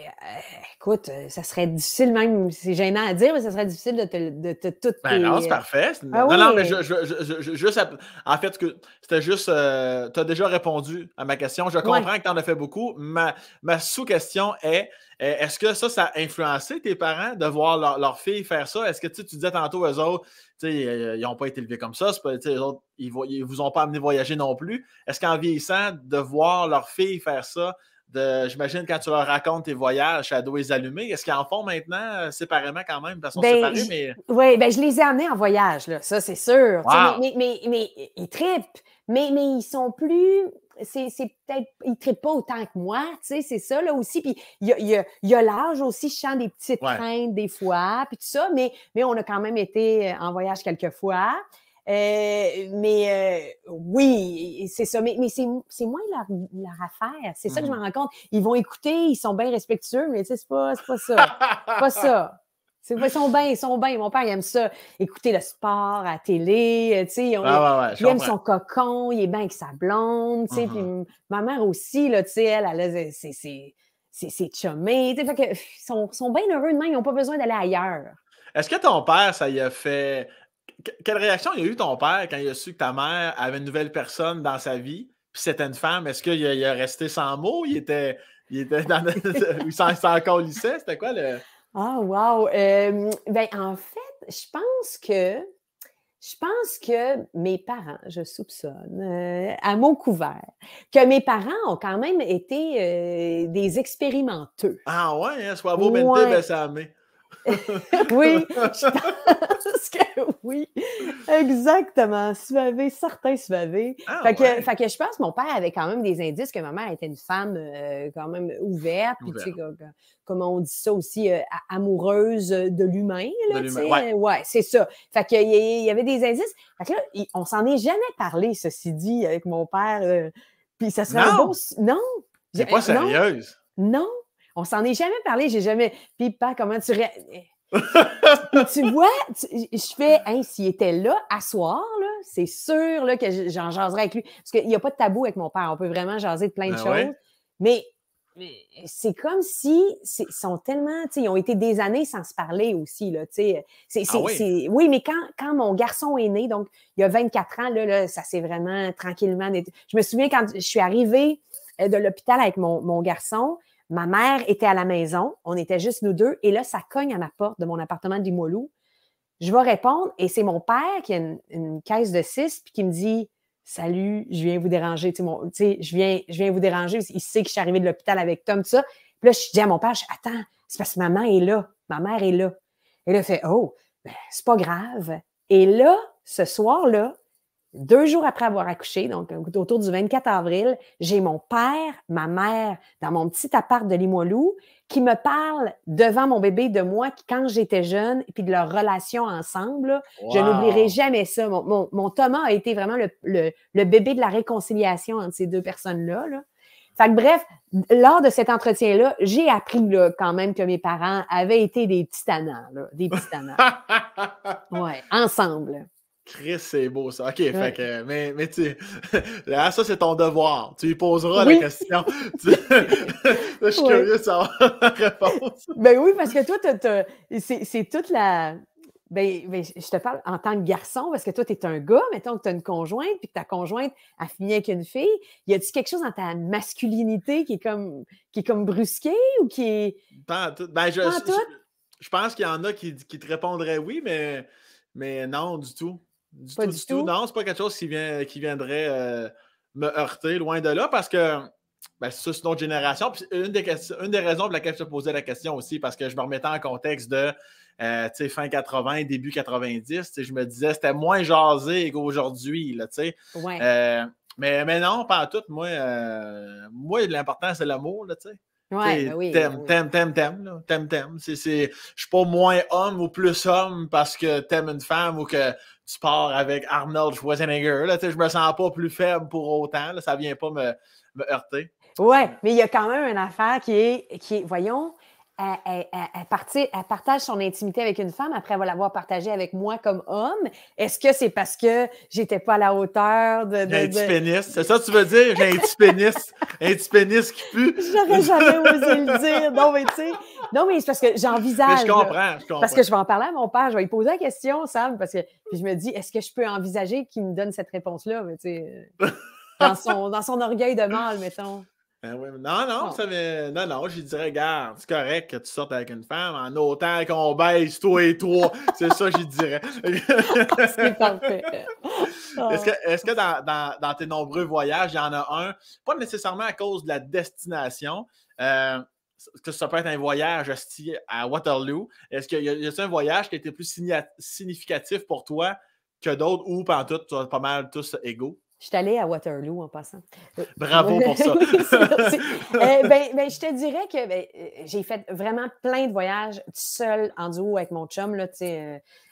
écoute, euh, ça serait difficile, même, c'est gênant à dire, mais ça serait difficile de te, de tout. Ben non, c'est parfait. Ah non, non, mais je, En fait, c'était juste. tu as déjà répondu à ma question. Je comprends que tu en as fait beaucoup. Ma, ma sous-question est E, est-ce que ça, ça a influencé tes parents de voir leur, filles fille faire ça? Est-ce que tu disais tantôt aux autres, euh, ils n'ont pas été élevés comme ça, pas, autres, ils ne vous ont pas amené voyager non plus. Est-ce qu'en vieillissant, de voir leur fille faire ça, j'imagine, quand tu leur racontes tes voyages à dos Allumé est-ce qu'ils en font maintenant euh, séparément quand même, parce ben, Oui, ben, je les ai amenés en voyage, ça, c'est sûr. Mais, mais, ils tripent, mais, mais ils sont plus. C'est peut-être. Ils trippent pas autant que moi, tu sais, c'est ça, là aussi. Puis il y a, l'âge aussi, je chante des petites craintes des fois, puis tout ça, mais, mais on a quand même été euh, en voyage quelques fois. Euh, mais euh, oui, c'est ça. Mais, c'est, moins leur, affaire. C'est ça que je me mm. rends compte. Ils vont écouter, ils sont bien respectueux, mais c'est pas, ça. pas ça. ils sont bien, ils sont bien. Mon père, il aime ça. Écouter le sport à la télé, euh, tu sais. il aime son cocon, il est bien avec sa blonde, tu mm-hmm. ma mère aussi, là, tu sais, elle, elle, c'est, c'est, chumé. ils sont, bien heureux de ils n'ont pas besoin d'aller ailleurs. Est-ce que ton père, ça y a fait quelle réaction il a eu ton père quand il a su que ta mère avait une nouvelle personne dans sa vie, puis c'était une femme? Est-ce qu'il a, resté sans mots? Il était, il était dans il s'en, lycée? C'était quoi le. Ah, wow! Euh, ben, en fait, je pense que. Je pense que mes parents, je soupçonne, euh, à mon couvert, que mes parents ont quand même été euh, des expérimenteux. Ah ouais, hein, soit beau, ouais. ben, oui, que oui. Exactement. Certains certain ah fait, que, je pense que mon père avait quand même des indices que ma mère était une femme euh, quand même ouverte, puis tu comme on dit ça aussi, euh, amoureuse de l'humain. Oui, euh, ouais c'est ça. Fait que, il y, avait des indices. Fait que là, on s'en est jamais parlé, ceci dit, avec mon père. puis ça serait non. Non! c'est pas sérieuse. non. On s'en est jamais parlé, j'ai jamais. Puis, pas comment tu. tu vois, je fais, hein, s'il était là, à soir, là, c'est sûr là, que j'en jaserais avec lui. Parce qu'il n'y a pas de tabou avec mon père. On peut vraiment jaser de plein de ben choses. Mais c'est comme si sont tellement, ils ont été des années sans se parler aussi, là, ah c'est, oui? mais quand, mon garçon est né, donc il y a 24 ans, là, ça s'est vraiment tranquillement... Je me souviens quand je suis arrivée euh, de l'hôpital avec mon garçon, Ma mère était à la maison, on était juste nous deux, et là, ça cogne à ma porte de mon appartement du Molou. Je vais répondre, et c'est mon père qui a une, caisse de 6 puis qui me dit Salut, je viens vous déranger. Tu sais, je, viens, je viens vous déranger. Il sait que je suis arrivée de l'hôpital avec Tom, tout ça. Puis là, je dis à mon père Attends, c'est parce que maman est là, ma mère est là. Et là, il fait Oh, ben, c'est pas grave. Et là, ce soir-là, deux jours après avoir accouché, donc euh, autour du 24 avril, j'ai mon père, ma mère, dans mon petit appart de Limoilou, qui me parle devant mon bébé de moi quand j'étais jeune, puis de leur relation ensemble. Je n'oublierai jamais ça. Mon, Thomas a été vraiment le, bébé de la réconciliation entre ces deux personnes-là. Là. Fait que bref, lors de cet entretien-là, j'ai appris quand même que mes parents avaient été des petits des petits ouais, ensemble. Chris, c'est beau ça. OK, fait que, mais, mais tu là, ça, c'est ton devoir. Tu lui poseras la question. je suis curieux de savoir la réponse. Ben oui, parce que toi, c'est toute la. Ben, ben, je te parle en tant que garçon, parce que toi, tu es un gars, mettons que tu as une conjointe, puis que ta conjointe a fini avec une fille. Y a t quelque chose dans ta masculinité qui est comme, qui comme brusqué ou qui est. Ben, je, pense qu'il y en a qui, te répondraient oui, mais. Mais non, du tout. Du tout, du tout. Non, c'est pas quelque chose qui, viendrait euh, me heurter, loin de là, parce que ben, c'est une autre génération. une, des, une des raisons pour laquelle je te posais la question aussi, parce que je me remettais en contexte de euh, fin 80, début 90, je me disais c'était moins jasé qu'aujourd'hui. Euh, mais, mais non, pas tout. Moi, moi l'important, c'est l'amour. Là, ben oui, ben t'aimes, oui. t'aimes, t'aimes, t'aimes, t'aimes, t'aimes. je suis pas moins homme ou plus homme parce que t'aimes une femme ou que sport avec Arnold Schwarzenegger. Là, je me sens pas plus faible pour autant. Là, ça vient pas me, heurter. Oui, mais il y a quand même une affaire qui est, qui est voyons, elle, elle, elle, elle, partage son intimité avec une femme, après elle va l'avoir partagée avec moi comme homme. Est-ce que c'est parce que j'étais pas à la hauteur de. de, un petit pénis. C'est ça que tu veux dire? J'ai un petit pénis. un petit pénis qui pue. J'aurais jamais osé le dire. Non, mais tu sais. Non, mais c'est parce que j'envisage. je comprends, je comprends. Parce que je vais en parler à mon père. Je vais lui poser la question, Sam, parce que puis je me dis, est-ce que je peux envisager qu'il me donne cette réponse-là? Mais tu sais. Dans son, dans son orgueil de mâle, mettons. Ben non, non, ah. ça non, non, je dirais, regarde, c'est correct que tu sortes avec une femme en autant qu'on baise toi et toi. c'est ça, je dirais. Est-ce que, ah. dans, tes nombreux voyages, il y en a un, pas nécessairement à cause de la destination, euh, que ça peut être un voyage à Waterloo. Est-ce qu'il y, a, un voyage qui a été plus significatif pour toi que d'autres ou, pendant tout, tu as pas mal tous égaux? Je suis allée à Waterloo en passant. Euh, Bravo pour ça. Euh, ben, ben, je te dirais que ben, euh, j'ai fait vraiment plein de voyages seul en duo avec mon chum. Là,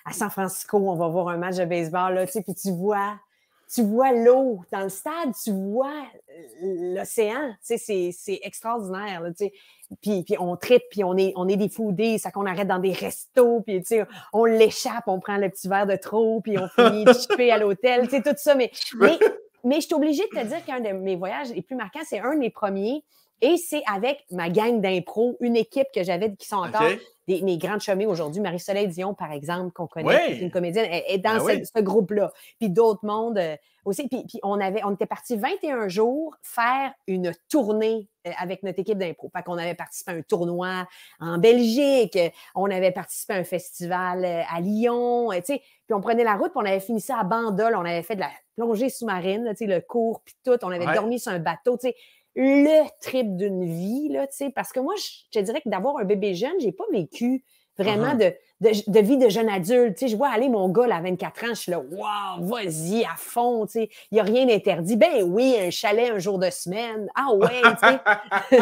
à San Francisco, on va voir un match de baseball. Puis tu vois, tu vois l'eau dans le stade, tu vois l'océan. C'est extraordinaire puis, on tripe, puis on est, on est des foodies, ça qu'on arrête dans des restos, puis tu on l'échappe, on prend le petit verre de trop, puis on finit de chipper à l'hôtel, tu sais, tout ça. Mais, mais, je suis obligée de te dire qu'un de mes voyages les plus marquants, c'est un de mes premiers, et c'est avec ma gang d'impro, une équipe que j'avais qui sont encore des, mes grandes chemins aujourd'hui. Marie-Soleil Dion, par exemple, qu'on connaît, qui est une comédienne, est dans ben ce, groupe-là. Puis d'autres mondes euh, aussi. Puis, on, avait, on était partis 21 jours faire une tournée euh, avec notre équipe d'impro. Fait qu'on avait participé à un tournoi en Belgique, on avait participé à un festival euh, à Lyon, euh, tu sais. Puis on prenait la route, puis on avait fini ça à Bandol, on avait fait de la plongée sous-marine, tu sais, le cours, puis tout. On avait dormi sur un bateau, tu sais. Le trip d'une vie, là, tu sais. Parce que moi, je te dirais que d'avoir un bébé jeune, j'ai pas vécu vraiment uh-huh. de de, vie de jeune adulte. Tu sais, je vois aller mon gars là, à 24 ans, je suis là, waouh, vas-y, à fond, tu sais, il n'y a rien d'interdit. Ben oui, un chalet un jour de semaine. Ah ouais, tu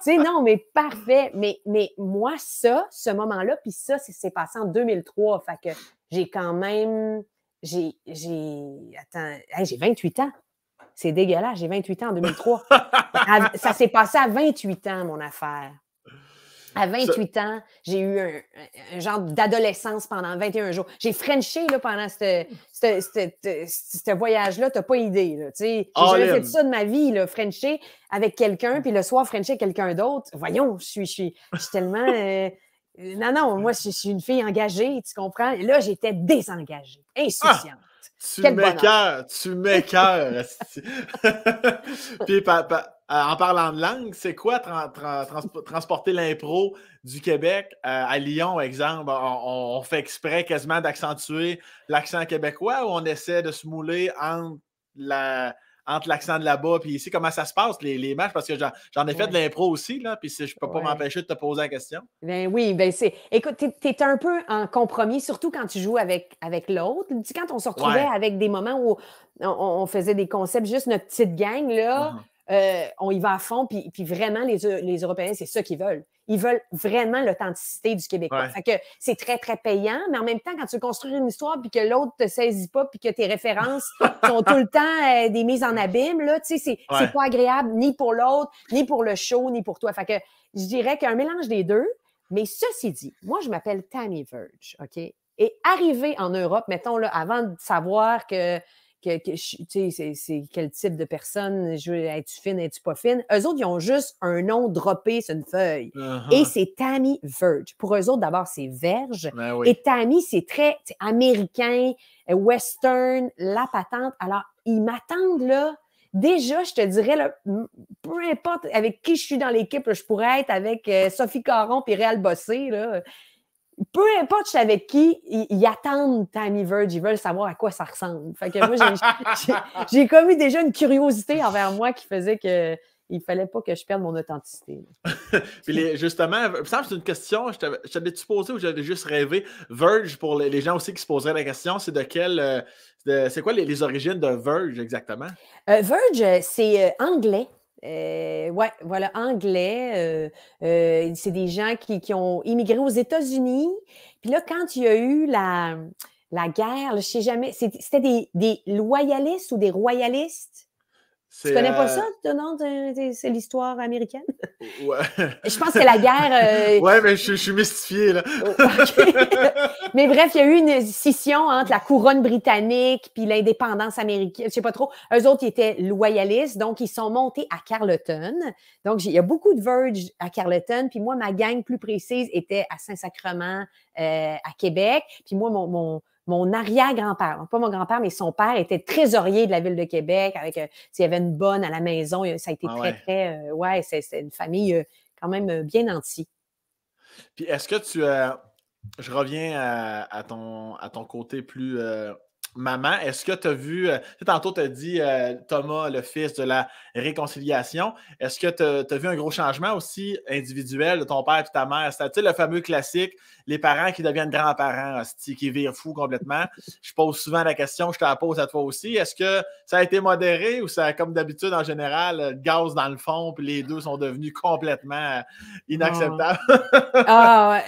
sais. non, mais parfait. Mais, mais moi, ça, ce moment-là, puis ça, c'est passé en 2003. Fait que j'ai quand même. J'ai. Attends, j'ai 28 ans. C'est dégueulasse, j'ai 28 ans en 2003. ça s'est passé à 28 ans, mon affaire. À 28 ans, j'ai eu un, genre d'adolescence pendant 21 jours. J'ai frenché là, pendant ce voyage-là, t'as pas idée. J'ai fait ça de ma vie, là, frencher avec quelqu'un, puis le soir, frencher quelqu'un d'autre. Voyons, je suis, je suis, tellement... Euh, euh, non, non, moi, je, suis une fille engagée, tu comprends? là, j'étais désengagée, insouciante. Ah! Tu m'écœures, tu m'écœures. Puis par... Euh, en parlant de langue, c'est quoi transporter l'impro du Québec euh, à Lyon, exemple? On, fait exprès quasiment d'accentuer l'accent québécois ou on essaie de se mouler entre l'accent de là-bas puis ici, comment ça se passe, les, matchs? Parce que j'en ai fait de l'impro aussi, là, puis je peux pas m'empêcher de te poser la question. Ben oui, ben c'est. Écoute, tu es, un peu en compromis, surtout quand tu joues avec, avec l'autre. Quand on se retrouvait avec des moments où on, faisait des concepts, juste notre petite gang, là. Uh-huh. Euh, on y va à fond, puis, vraiment, les, les Européens, c'est ça qu'ils veulent. Ils veulent vraiment l'authenticité du Québécois. Fait que c'est très, très payant, mais en même temps, quand tu construis une histoire, puis que l'autre te saisit pas, puis que tes références sont tout le temps euh, des mises en abîme, là, tu sais, c'est pas agréable ni pour l'autre, ni pour le show, ni pour toi. Fait que je dirais qu'un mélange des deux, mais ceci dit, moi, je m'appelle Tammy Verge, OK? Et arriver en Europe, mettons, là, avant de savoir que c'est quel type de personne, es-tu fine, es-tu pas fine? Eux autres, ils ont juste un nom droppé sur une feuille. Et uh-huh. c'est Tammy Verge. Pour eux autres, d'abord, c'est Verge. Ben Et Tammy, c'est très américain, western, la patente. Alors, ils m'attendent là. Déjà, je te dirais, peu importe avec qui je suis dans l'équipe, je pourrais être avec euh, Sophie Caron puis Réal Bossé. Là peu importe je suis avec qui, ils, attendent Tammy Verge, ils veulent savoir à quoi ça ressemble. Fait que moi, j'ai comme eu déjà une curiosité envers moi qui faisait que il fallait pas que je perde mon authenticité. Puis ça justement, c'est une question, je t'avais-tu posé ou j'avais juste rêvé? Verge, pour les, gens aussi qui se poseraient la question, c'est de quelle, euh, c'est quoi les, origines de Verge exactement? Euh, Verge, euh, c'est anglais. Euh, ouais, voilà, anglais. Euh, euh, c'est des gens qui, qui ont immigré aux États-Unis. Puis là, quand il y a eu la, la guerre, là, je sais jamais, c'était des, des loyalistes ou des royalistes? Tu connais pas euh, ça, nom, C'est l'histoire américaine? Ouais. Je pense que la guerre. Euh, ouais, mais je, suis mystifié, là. Oh, mais bref, il y a eu une scission entre la couronne britannique puis l'indépendance américaine. Je sais pas trop. Eux autres, ils étaient loyalistes, donc ils sont montés à Carleton. Donc, il y a beaucoup de Verge à Carleton. Puis moi, ma gang plus précise était à Saint-Sacrement, euh, à Québec. Puis moi, mon mon arrière-grand-père, pas mon grand-père, mais son père était trésorier de la ville de Québec. Avec, euh, y avait une bonne à la maison. Ça a été très, ah très. ouais, euh, c'est une famille euh, quand même bien nantie. Puis est-ce que tu. je reviens ton, à ton côté plus Maman, est-ce que euh, tu as vu, tantôt tu dit euh, Thomas, le fils de la réconciliation, est-ce que tu as, vu un gros changement aussi individuel de ton père et de ta mère? C'est-à-dire le fameux classique, les parents qui deviennent grands-parents, qui virent fou complètement. Je pose souvent la question, je te la pose à toi aussi. Est-ce que ça a été modéré ou ça, comme d'habitude en général, euh, gaz dans le fond, puis les deux sont devenus complètement ah. inacceptables? Ah,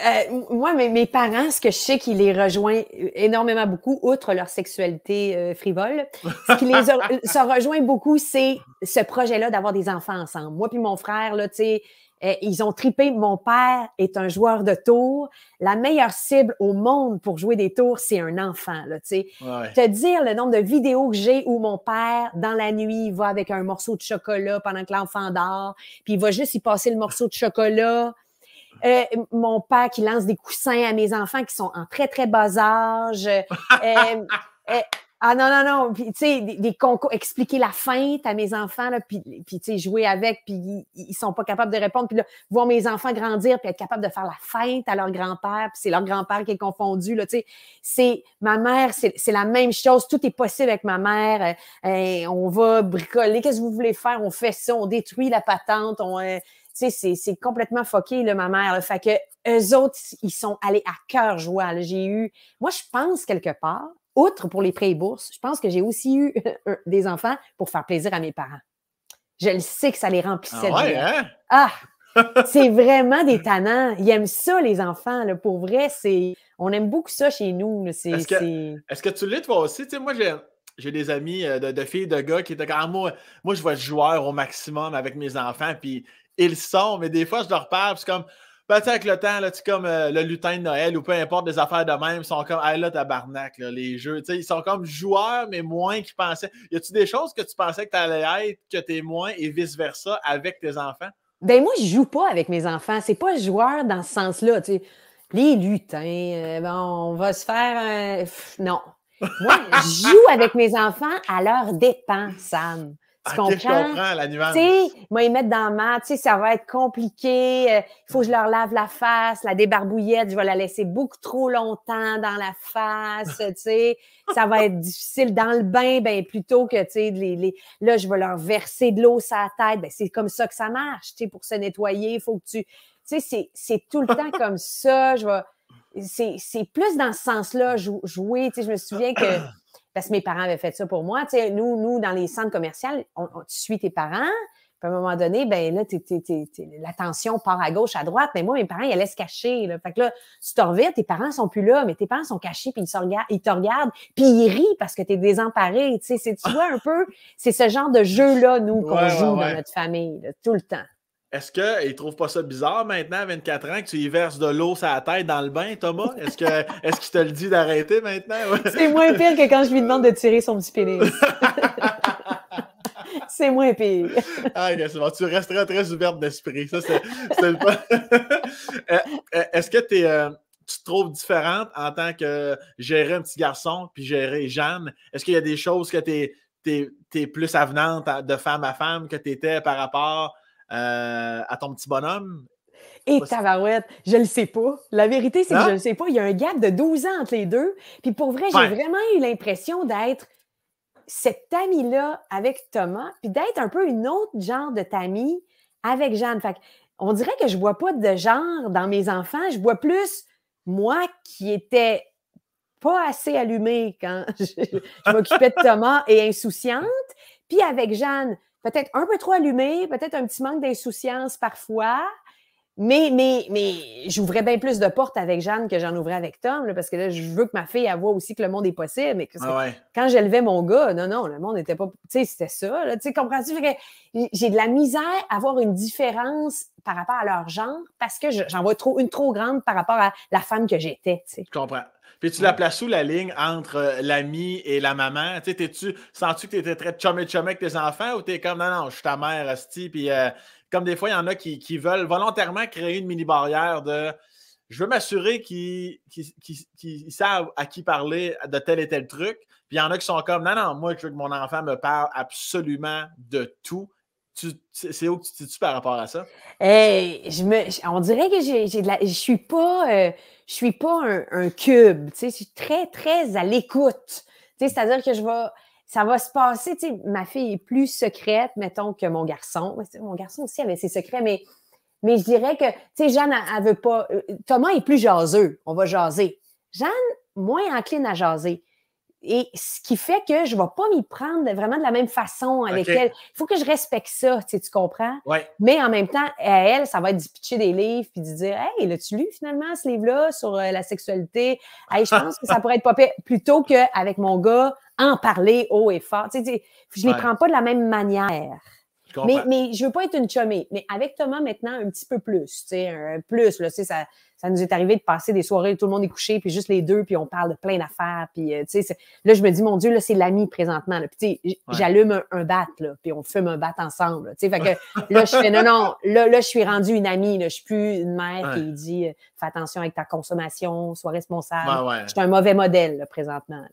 moi, mes, mes parents, ce que je sais qui les rejoint énormément beaucoup, outre leur sexualité, euh, frivole. Ce qui les se rejoint beaucoup, c'est ce projet-là d'avoir des enfants ensemble. Moi puis mon frère, là, tu euh, ils ont tripé. Mon père est un joueur de tour. La meilleure cible au monde pour jouer des tours, c'est un enfant. Là, sais. Te dire le nombre de vidéos que j'ai où mon père, dans la nuit, il va avec un morceau de chocolat pendant que l'enfant dort, puis il va juste y passer le morceau de chocolat. Euh, mon père qui lance des coussins à mes enfants qui sont en très, très bas âge. Eh, ah non, non, non. Puis, tu sais, des, concours, expliquer la feinte à mes enfants, là, puis, tu sais, jouer avec, puis ils, sont pas capables de répondre. Puis là, voir mes enfants grandir, puis être capable de faire la feinte à leur grand-père, puis c'est leur grand-père qui est confondu, là, tu sais. C'est, ma mère, c'est la même chose. Tout est possible avec ma mère. Euh, euh, on va bricoler. Qu'est-ce que vous voulez faire? On fait ça, on détruit la patente, on... Euh, tu sais, c'est complètement foqué, là, ma mère. le Fait que eux autres, ils sont allés à cœur joie. J'ai eu, moi, je pense quelque part, outre pour les prêts et bourses, je pense que j'ai aussi eu des enfants pour faire plaisir à mes parents. Je le sais que ça les remplissait ah, hein? Ah! c'est vraiment des tannants. Ils aiment ça, les enfants. Là. Pour vrai, c'est. On aime beaucoup ça chez nous. Est-ce que, tu l'es toi aussi? moi, j'ai. des amis euh, de, filles, de gars qui étaient comme ah, moi, moi, je vois joueur au maximum avec mes enfants, puis ils sont, mais des fois, je leur parle, c'est comme peut-être ben, avec le temps, là, comme euh, le lutin de Noël ou peu importe des affaires de même, sont comme, hey là, tabarnak, là, les jeux. sais ils sont comme joueurs, mais moins qu'ils pensaient. Y a-tu des choses que tu pensais que tu allais être, que tu es moins et vice-versa avec tes enfants? Ben, moi, je joue pas avec mes enfants. C'est pas joueur dans ce sens-là. Les lutins, euh, bon, on va se faire. un... non. Moi, je joue avec mes enfants à leur dépens, Sam. Ah, tu comprends? la moi, ils mettent dans ma, tu sais, ça va être compliqué. Euh, il faut que je leur lave la face, la débarbouillette, je vais la laisser beaucoup trop longtemps dans la face, tu sais. ça va être difficile dans le bain, ben plutôt que, tu sais, les, les, là, je vais leur verser de l'eau sur la tête. Ben, c'est comme ça que ça marche, tu sais, pour se nettoyer, il faut que tu. Tu sais, c'est tout le temps comme ça. Je vais. C'est plus dans ce sens-là, jouer. Tu sais, je me souviens que parce que mes parents avaient fait ça pour moi. Tu nous, nous, dans les centres commerciaux, on, tu suis tes parents. Puis à un moment donné, ben là, l'attention part à gauche, à droite. Mais moi, mes parents, ils allaient cacher. Là. Fait que là, tu t'en reviens, tes parents sont plus là, mais tes parents sont cachés, puis ils, te regardent, puis ils rient parce que tu es désemparé. Tu, tu vois un peu, c'est ce genre de jeu-là, nous, qu'on joue dans notre famille, tout le temps. Est-ce qu'il ne trouve pas ça bizarre maintenant, à 24 ans, que tu y verses de l'eau sur la tête dans le bain, Thomas? Est-ce qu'il est te le dit d'arrêter maintenant? C'est moins pire que quand je lui demande de tirer son petit pénis. c'est moins pire. ah, Tu resteras très ouverte d'esprit. Ça, c'est le euh, euh, Est-ce que euh, tu te trouves différente en tant que gérer un petit garçon puis gérer Jeanne? Est-ce qu'il y a des choses que tu es, es, plus avenante de femme à femme que tu étais par rapport euh, à ton petit bonhomme. Et eh, tavarouette! je le sais pas. La vérité, c'est que je hein? le sais pas. Il y a un gap de 12 ans entre les deux. Puis pour vrai, j'ai vraiment eu l'impression d'être cette amie-là avec Thomas, puis d'être un peu une autre genre de tamie avec Jeanne. Fait on dirait que je vois pas de genre dans mes enfants. Je vois plus moi qui étais pas assez allumée quand je m'occupais de Thomas et insouciante. Puis avec Jeanne, peut-être un peu trop allumé, peut-être un petit manque d'insouciance parfois. Mais, mais, mais j'ouvrais bien plus de portes avec Jeanne que j'en ouvrais avec Tom, parce que là, je veux que ma fille elle voit aussi que le monde est possible. Et que, ah Quand j'élevais mon gars, non, non, le monde n'était pas. Tu sais, c'était ça. tu comprends-tu? J'ai de la misère à avoir une différence par rapport à leur genre parce que j'en vois trop, une trop grande par rapport à la femme que j'étais. Tu comprends. Puis tu la places sous la ligne entre euh, l'ami et la maman? Tu tu sens-tu que tu étais très et chummy avec tes enfants ou t'es comme non, non, je suis ta mère, Asti? Puis euh, comme des fois, il y en a qui, veulent volontairement créer une mini barrière de je veux m'assurer qu'ils savent à qui parler de tel et tel truc. Puis il y en a qui sont comme non, non, moi, je veux que mon enfant me parle absolument de tout c'est où que tu te par rapport à ça? Eh, je me, on dirait que j'ai je suis pas, euh, je suis pas un, cube. Je suis très, très à l'écoute. C'est-à-dire que je vais, ça va se passer. Ma fille est plus secrète, mettons, que mon garçon. Mon garçon aussi avait ses secrets, mais, mais je dirais que, Jeanne, elle, veut pas. Euh, Thomas est plus jaseux. On va jaser. Jeanne, moins incline à jaser. Et ce qui fait que je ne vais pas m'y prendre vraiment de la même façon avec elle. Il faut que je respecte ça, tu, sais, tu comprends? Mais en même temps, à elle, ça va être de pitcher des livres puis de dire Hey, l'as-tu lu finalement ce livre-là sur euh, la sexualité? Hey, je pense que ça pourrait être pas Plutôt qu'avec mon gars, en parler haut et fort. Tu sais, je ne les prends pas de la même manière mais, mais je veux pas être une chumée. Mais avec Thomas, maintenant, un petit peu plus. Tu sais, un plus, là, ça, nous est arrivé de passer des soirées où tout le monde est couché, puis juste les deux, puis on parle de plein d'affaires. Puis, euh, tu sais, là, je me dis, mon Dieu, là, c'est l'ami présentement. Là. Puis, j'allume un, bat, là, puis on fume un bat ensemble. Là, tu sais, fait que je fais, non, non, là, je suis rendu une amie. Là. Je suis plus une mère qui dit, euh, fais attention avec ta consommation, sois responsable. Je suis un mauvais modèle, présentement.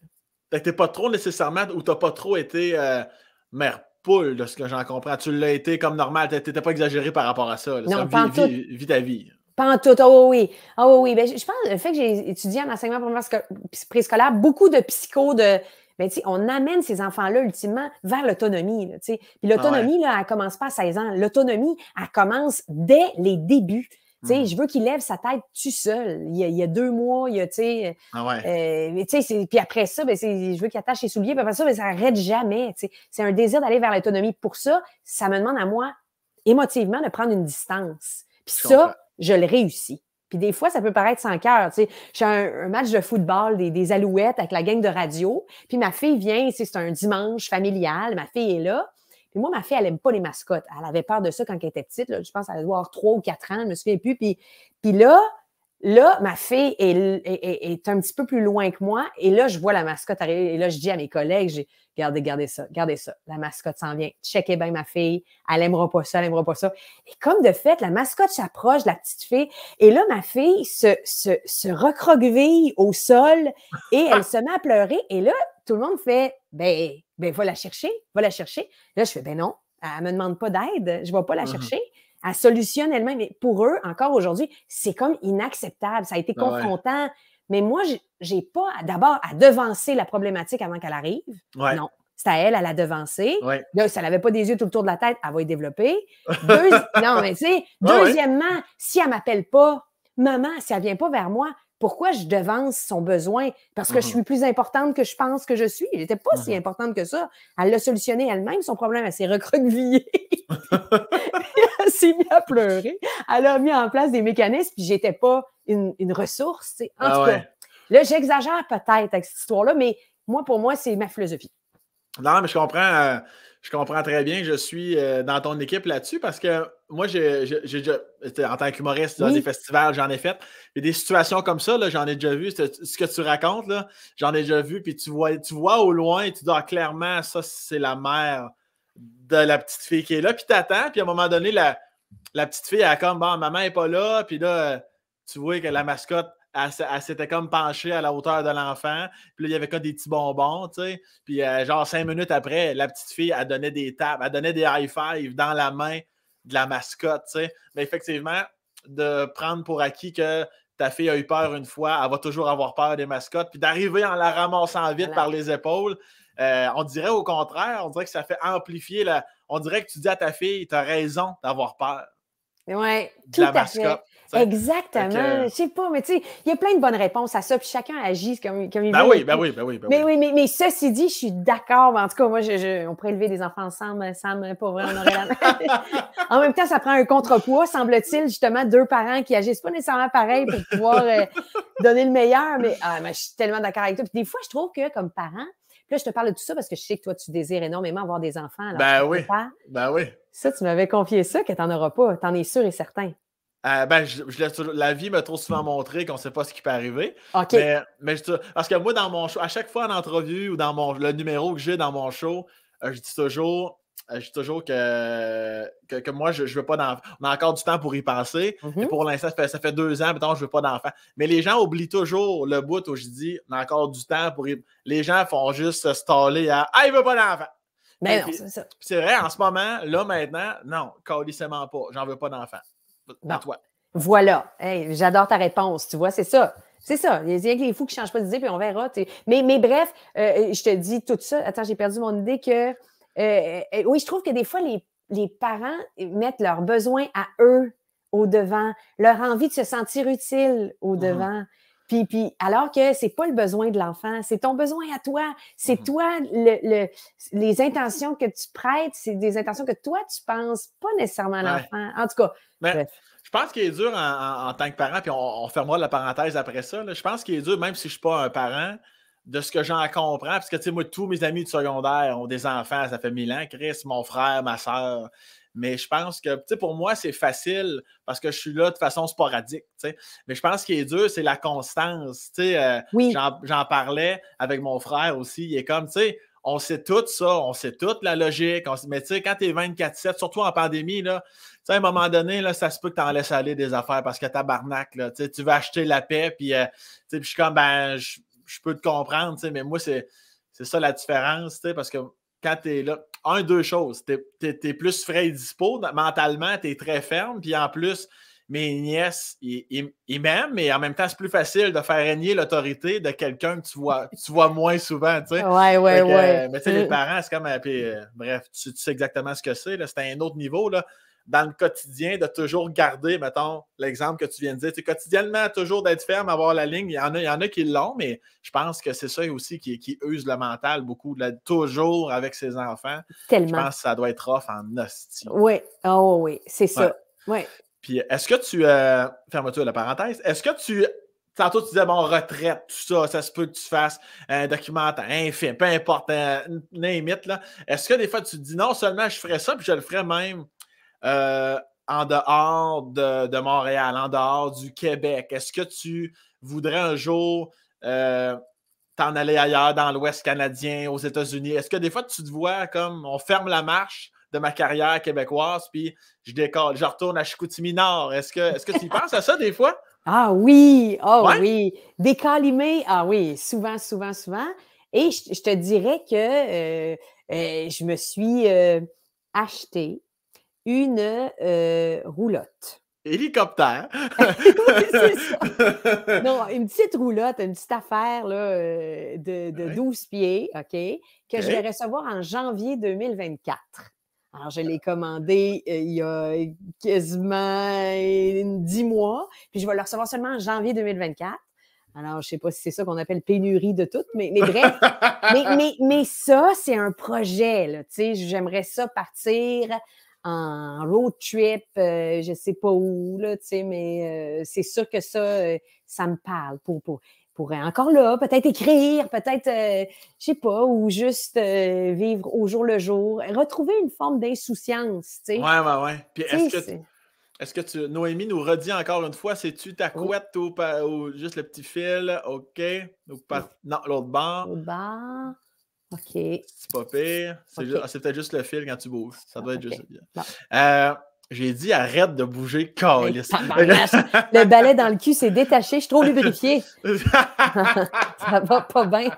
Tu n'es pas trop nécessairement, ou tu n'as pas trop été euh, mère poule, de ce que j'en comprends. Tu l'as été comme normal, tu n'étais pas exagéré par rapport à ça. Vie Non, vie. Pas tout, ah oui, oui. Ah ben, je, pense, le fait que j'ai étudié en enseignement préscolaire, beaucoup de psychos de, ben, on amène ces enfants-là ultimement vers l'autonomie. l'autonomie, ah elle commence pas à 16 ans. L'autonomie, elle commence dès les débuts. Mm. Je veux qu'il lève sa tête tout seul. Il y a, deux mois, il y a, ah euh, puis après ça, ben, je veux qu'il attache ses souliers. Puis après ça, ben, ça n'arrête jamais. C'est un désir d'aller vers l'autonomie. Pour ça, ça me demande à moi, émotivement, de prendre une distance. Puis ça, je le réussis. Puis des fois, ça peut paraître sans cœur. Tu j'ai un, match de football des, des, Alouettes avec la gang de radio. Puis ma fille vient, c'est un dimanche familial. Ma fille est là moi, ma fille, elle n'aime pas les mascottes. Elle avait peur de ça quand elle était petite. Je pense qu'elle doit avoir trois ou quatre ans, je me souviens plus. Puis, là, là, ma fille est, est, un petit peu plus loin que moi. Et là, je vois la mascotte arriver. Et là, je dis à mes collègues, j'ai gardez, gardez ça, gardez ça. La mascotte s'en vient. Check Checkez bien ma fille. Elle aimera pas ça, elle aimera pas ça. Et comme de fait, la mascotte s'approche de la petite fille. Et là, ma fille se, se, se recroqueville au sol et elle se met à pleurer. Et là, tout le monde fait, ben, ben, va la chercher, va la chercher. Là, je fais, ben non, elle ne me demande pas d'aide, je ne vais pas la mhm. chercher. Elle solutionne elle-même. Mais pour eux, encore aujourd'hui, c'est comme inacceptable. Ça a été ben confrontant. Mais moi, j'ai pas d'abord à devancer la problématique avant qu'elle arrive. Non. C'est à elle à la devancer. Là, si elle n'avait pas des yeux tout le de la tête, elle va y développer. non, mais tu deuxièmement, si elle ne m'appelle pas, maman, si elle ne vient pas vers moi, pourquoi je devance son besoin? Parce que je mmh suis plus importante que je pense que je suis. Elle n'était pas si mmh importante que ça. Elle l'a solutionné elle-même, son problème. Elle s'est recroquevillée. elle s'est mise à pleurer. Elle a mis en place des mécanismes, puis j'étais pas une, ressource. En ah tout cas, là, j'exagère peut-être avec cette histoire-là, mais moi, pour moi, c'est ma philosophie. Non, mais je comprends. Euh, je comprends très bien. que Je suis euh, dans ton équipe là-dessus parce que moi, j'ai en tant qu'humoriste, dans des festivals, j'en ai fait. Et des situations comme ça, j'en ai déjà vu. Ce que tu racontes, j'en ai déjà vu. Puis tu vois, tu vois au loin et tu dis ah, clairement, ça, c'est la mère de la petite fille qui est là. Puis tu attends. Puis à un moment donné, la, la petite fille, elle a comme, bon, maman n'est pas là. Puis là, tu vois que la mascotte elle, s'était comme penchée à la hauteur de l'enfant. Puis il y avait comme des petits bonbons, tu Puis euh, genre cinq minutes après, la petite fille, a donnait des tapes, elle donnait des high-fives dans la main de la mascotte, Mais effectivement, de prendre pour acquis que ta fille a eu peur une fois, elle va toujours avoir peur des mascottes. Puis d'arriver en la ramassant vite par les épaules, euh, on dirait au contraire, on dirait que ça fait amplifier la. On dirait que tu dis à ta fille, tu as raison d'avoir peur. Oui, ouais. de la mascotte. Exactement. Euh, je sais pas, mais tu sais, il y a plein de bonnes réponses à ça, puis chacun agit comme, comme il ben veut. Oui, ben oui, ben oui, ben mais, oui. Mais, mais, ceci dit, je suis d'accord. En tout cas, moi, je, on pourrait élever des enfants ensemble, Sam, pour vrai, on En même temps, ça prend un contrepoids, semble-t-il, justement, deux parents qui agissent pas nécessairement pareil pour pouvoir euh, donner le meilleur. Mais, ah, je suis tellement d'accord avec toi. Puis des fois, je trouve que, comme parent, Là, je te parle de tout ça parce que je sais que toi, tu désires énormément avoir des enfants. ben oui. Ben oui. Ça, tu m'avais confié ça, que tu n'en auras pas. Tu en es sûr et certain. Euh, ben, je, la vie m'a trop souvent montré qu'on ne sait pas ce qui peut arriver. Mais, parce que moi, dans mon show, à chaque fois en entrevue ou dans mon, le numéro que j'ai dans mon show, euh, je dis toujours, euh, je dis toujours que, que, moi, je ne veux pas d'enfant. On a encore du temps pour y penser. Mhm. pour l'instant, ça fait, deux ans, mettons, je ne veux pas d'enfant. Mais les gens oublient toujours le bout où je dis, on a encore du temps pour y. Les gens font juste se staller à Ah, il ne veut pas d'enfant. Ben non c'est vrai, en ce moment, là, maintenant, non, carrément pas. J'en veux pas d'enfants toi. Voilà. J'adore ta réponse. Tu vois, c'est ça. C'est ça. Il y a que les fous qui ne changent pas d'idée, puis on verra. Mais, mais, bref, euh, je te dis tout ça. Attends, j'ai perdu mon idée que. Euh, euh, oui, je trouve que des fois, les, parents mettent leurs besoins à eux au devant, leur envie de se sentir utile au mm-hmm. devant. Puis, alors que ce n'est pas le besoin de l'enfant, c'est ton besoin à toi. C'est mm-hmm. toi, les intentions que tu prêtes, c'est des intentions que toi, tu penses, pas nécessairement à l'enfant. En tout cas, Je pense qu'il est dur en, tant que parent, puis on, ferme fermera la parenthèse après ça. Je pense qu'il est dur, même si je ne suis pas un parent, de ce que j'en comprends. Parce que, tu sais, moi, tous mes amis du secondaire ont des enfants, ça fait mille ans. Chris, mon frère, ma soeur mais je pense que, tu pour moi, c'est facile parce que je suis là de façon sporadique, tu Mais je pense qu'il qui est dur, c'est la constance, euh, J'en parlais avec mon frère aussi, il est comme, tu sais, on sait tout ça, on sait toute la logique, mais tu sais, quand tu es 24-7, surtout en pandémie, là, à un moment donné, là, ça se peut que tu en laisses aller des affaires parce que tabarnak, là, tu veux acheter la paix, euh, puis je suis comme, ben, je peux te comprendre, mais moi, c'est ça la différence, parce que quand tu es là, un, deux choses. Tu es, plus frais et dispo, mentalement, tu es très ferme, puis en plus, mes nièces, ils, m'aiment, mais en même temps, c'est plus facile de faire régner l'autorité de quelqu'un que tu vois, moins souvent, tu sais. Ouais, euh, mais tu sais, les mm. parents, c'est comme... Euh, euh, bref, tu, sais exactement ce que c'est, c'est un autre niveau, là dans le quotidien de toujours garder, mettons, l'exemple que tu viens de dire. C'est quotidiennement, toujours d'être ferme, avoir la ligne. Il y en a, il y en a qui l'ont, mais je pense que c'est ça aussi qui, qui, use le mental beaucoup, toujours avec ses enfants. Tellement. Je pense que ça doit être off en hostie. Oui, oh oui, c'est ça. Ouais. Puis est-ce que tu. Euh, ferme-toi la parenthèse. Est-ce que tu Tantôt, tu disais, bon, retraite, tout ça, ça se peut que tu fasses un document un film, peu importe, euh, là. Est-ce que des fois, tu te dis, non seulement je ferais ça, puis je le ferais même euh, en dehors de, Montréal, en dehors du Québec? Est-ce que tu voudrais un jour euh, t'en aller ailleurs, dans l'Ouest canadien, aux États-Unis? Est-ce que des fois, tu te vois comme on ferme la marche de ma carrière québécoise, puis je décolle, je retourne à Chicoutimi Nord? Est-ce que, est-ce que tu penses à ça des fois? Ah oui, Ah oui. Décalimé, ah oui, souvent, souvent, souvent. Et je, te dirais que euh, je me suis achetée acheté une roulotte. Hélicoptère. Non, une petite roulotte, une petite affaire de, 12 pieds, OK, que je vais recevoir en janvier 2024. Alors, je l'ai ah. commandé il y a quasiment dix mois, puis je vais le recevoir seulement en janvier 2024. Alors, je ne sais pas si c'est ça qu'on appelle pénurie de tout, mais, mais bref. mais, ça, c'est un projet. tu sais J'aimerais ça partir en road trip, euh, je sais pas où, là, tu mais euh, c'est sûr que ça, euh, ça me parle pour, pour, encore là, peut-être écrire, peut-être, je sais pas, ou juste vivre au jour le jour, retrouver une forme d'insouciance, tu sais. Ouais, ouais, Puis est-ce que, est... que tu, Noémie nous redit encore une fois, c'est-tu ta couette ou, juste le petit fil, OK, ou non, l'autre bar L'autre OK. C'est pas pire. C'est peut-être juste le fil quand tu bouges. Ça doit être juste bien. Euh, j'ai dit arrête de bouger, ben, calice. le balai dans le cul s'est détaché, je suis trop lubrifié. ça va pas bien.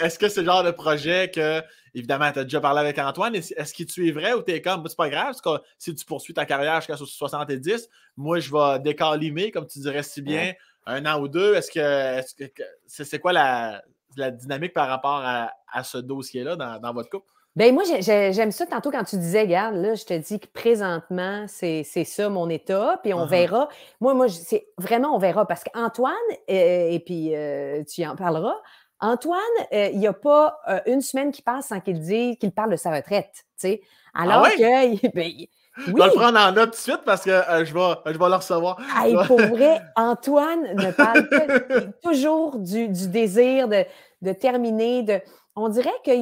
Est-ce que c'est le genre de projet que, évidemment, tu as déjà parlé avec Antoine, est-ce que tu es vrai ou tu es comme, c'est pas grave, que, si tu poursuis ta carrière jusqu'à 70, moi je vais décalimer, comme tu dirais si bien, un an ou deux. Est-ce que, c'est quoi la de la dynamique par rapport à, à ce dossier-là dans, votre couple? Bien, moi, j'aime ça tantôt quand tu disais, regarde, là, je te dis que présentement, c'est ça mon état, puis on mm-hmm. verra. Moi, moi, c'est vraiment, on verra, parce qu'Antoine, euh, et puis euh, tu en parleras, Antoine, euh, il n'y a pas une semaine qui passe sans qu'il dise qu'il parle de sa retraite, tu sais. Ah Alors que, ben, Je vais le prendre en note tout de suite parce que euh, je, vais, euh, je vais le recevoir. pour vrai, Antoine ne parle que toujours du, du désir de, de terminer, de, on dirait qu'il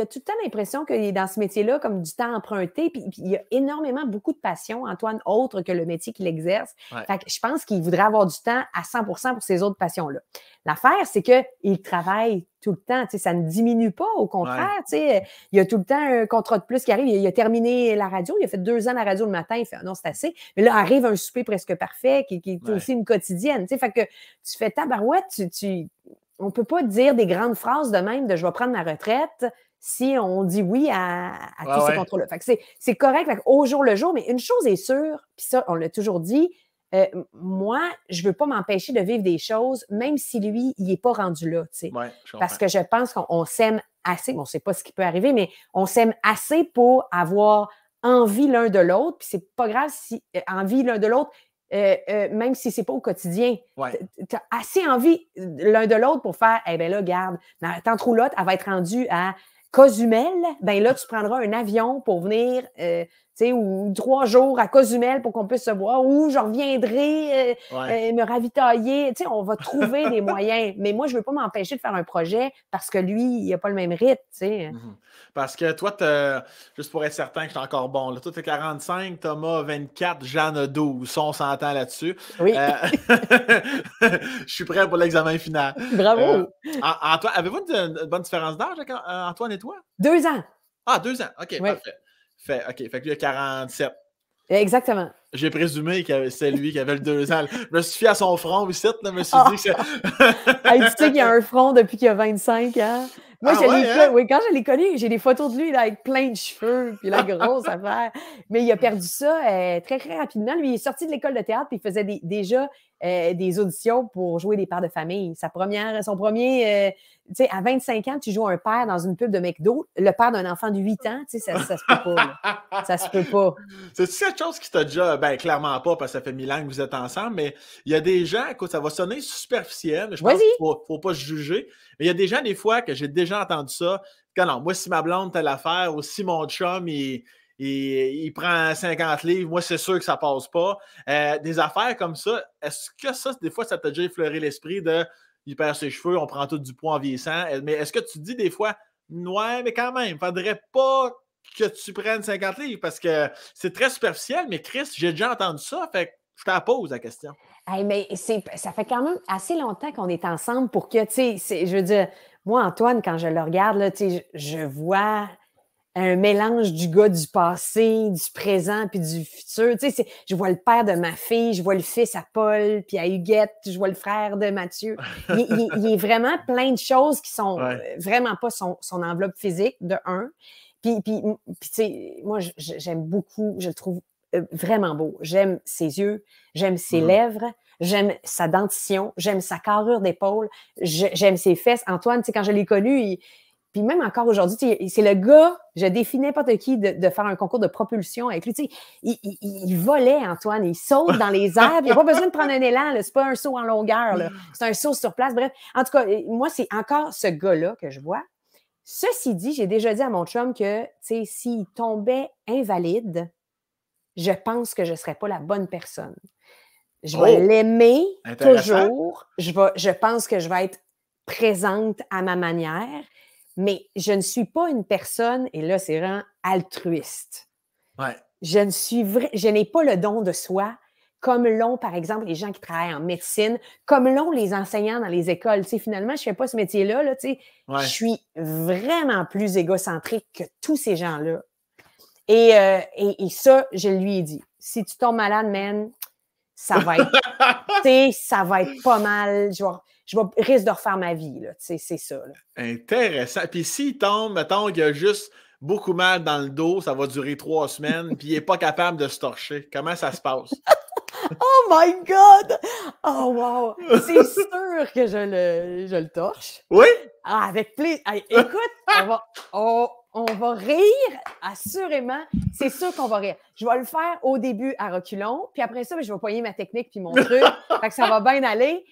a tout le temps l'impression qu'il est dans ce métier-là comme du temps emprunté, puis, il y a énormément beaucoup de passion, Antoine, autre que le métier qu'il exerce. Fait que je pense qu'il voudrait avoir du temps à 100 pour ses autres passions-là. L'affaire, c'est qu'il travaille tout le temps, tu ça ne diminue pas, au contraire, il y a tout le temps un contrat de plus qui arrive, il, a, terminé la radio, il a fait deux ans la radio le matin, il fait ah non, c'est assez, mais là arrive un souper presque parfait qui, est aussi une quotidienne, tu fait que tu fais ta barouette, tu, tu on ne peut pas dire des grandes phrases de même de je vais prendre ma retraite si on dit oui à, tous ces contrôles-là. c'est correct au jour le jour, mais une chose est sûre, puis ça, on l'a toujours dit, euh, moi, je ne veux pas m'empêcher de vivre des choses, même si lui, il n'est pas rendu là. parce que je pense qu'on s'aime assez, on ne sait pas ce qui peut arriver, mais on s'aime assez pour avoir envie l'un de l'autre, puis c'est pas grave si euh, envie l'un de l'autre euh, euh, même si c'est pas au quotidien. assez envie l'un de l'autre pour faire, eh bien là, garde, tant troulotte, elle va être rendue à Cozumel, ben là, tu prendras un avion pour venir euh, ou trois jours à Cozumel pour qu'on puisse se voir, ou je reviendrai euh, euh, me ravitailler. on va trouver des moyens. Mais moi, je ne veux pas m'empêcher de faire un projet parce que lui, il n'a pas le même rythme. Mhm. Parce que toi, juste pour être certain que je suis encore bon, là, toi, tu es 45, Thomas 24, Jeanne 12. on s'entend là-dessus. Oui. Euh, je suis prêt pour l'examen final. Bravo. Antoine, avez-vous une, bonne différence d'âge, Antoine et toi? Deux ans. Ah, deux ans. OK, parfait. Fait, OK, fait que lui a 47. Exactement. J'ai présumé que c'est lui qui avait le 2 ans. Je me suis fié à son front oui, je me suis dit que Tu sais qu'il y a un front depuis qu'il a 25 ans. Hein? Moi, ah hein? oui, quand je l'ai connu, j'ai des photos de lui avec plein de cheveux, puis la grosse affaire. Mais il a perdu ça euh, très, très rapidement. Lui, il est sorti de l'école de théâtre, puis il faisait déjà euh, des auditions pour jouer des pères de famille. Sa première, son premier, euh, tu sais, à 25 ans, tu joues un père dans une pub de McDo, le père d'un enfant de 8 ans, tu sais, ça, se peut pas. Ça se peut pas. C'est quelque chose qui t'a déjà, ben clairement pas, parce que ça fait mille ans que vous êtes ensemble, mais il y a des gens, écoute, ça va sonner superficiel, mais je pense qu'il faut, faut pas se juger, mais il y a des gens, des fois, que j'ai déjà entendu ça, Quand non, moi, si ma blonde a affaire, ou si mon chum, il il, prend 50 livres, moi c'est sûr que ça passe pas. Euh, des affaires comme ça, est-ce que ça, des fois, ça t'a déjà effleuré l'esprit de il perd ses cheveux, on prend tout du poids en vieillissant, euh, mais est-ce que tu dis des fois, ouais, mais quand même, il faudrait pas que tu prennes 50 livres parce que c'est très superficiel, mais Chris, j'ai déjà entendu ça, fait que je t'en pose la question. Hey, mais ça fait quand même assez longtemps qu'on est ensemble pour que, tu sais, je veux dire, moi, Antoine, quand je le regarde, là, sais, je vois un mélange du gars du passé, du présent puis du futur. Tu sais, je vois le père de ma fille, je vois le fils à Paul puis à Huguette, je vois le frère de Mathieu. Il, il, a est vraiment plein de choses qui sont euh, vraiment pas son, enveloppe physique de un. Puis, puis, tu sais, moi j'aime beaucoup, je le trouve euh, vraiment beau. J'aime ses yeux, j'aime ses lèvres, j'aime sa dentition, j'aime sa carrure d'épaule, j'aime ses fesses. Antoine, tu sais, quand je l'ai connu, il, puis même encore aujourd'hui, c'est le gars, je pas n'importe qui de, faire un concours de propulsion avec lui. Il, volait, Antoine, il saute dans les airs. Il n'y a pas besoin de prendre un élan, c'est pas un saut en longueur, c'est un saut sur place. Bref, en tout cas, moi, c'est encore ce gars-là que je vois. Ceci dit, j'ai déjà dit à mon chum que s'il tombait invalide, je pense que je ne serais pas la bonne personne. Je vais oh! l'aimer toujours. Je, je pense que je vais être présente à ma manière mais je ne suis pas une personne, et là, c'est vraiment altruiste. Je ne suis je n'ai pas le don de soi, comme l'ont, par exemple, les gens qui travaillent en médecine, comme l'ont les enseignants dans les écoles. finalement, je ne fais pas ce métier-là. Je suis vraiment plus égocentrique que tous ces gens-là. Euh, et, et, ça, je lui ai dit, si tu tombes malade, man, ça va être, ça va être pas mal. Je risque de refaire ma vie, C'est ça. Intéressant. Puis s'il tombe, mettons, il a juste beaucoup mal dans le dos, ça va durer trois semaines, puis il n'est pas capable de se torcher. Comment ça se passe? oh my God! Oh wow! C'est sûr que je le, le torche. Oui? Ah, avec plaisir. écoute, on va, rire, assurément. C'est sûr qu'on va rire. Je vais le faire au début à reculons, puis après ça, ben, je vais poigner ma technique puis mon truc. que ça va bien aller.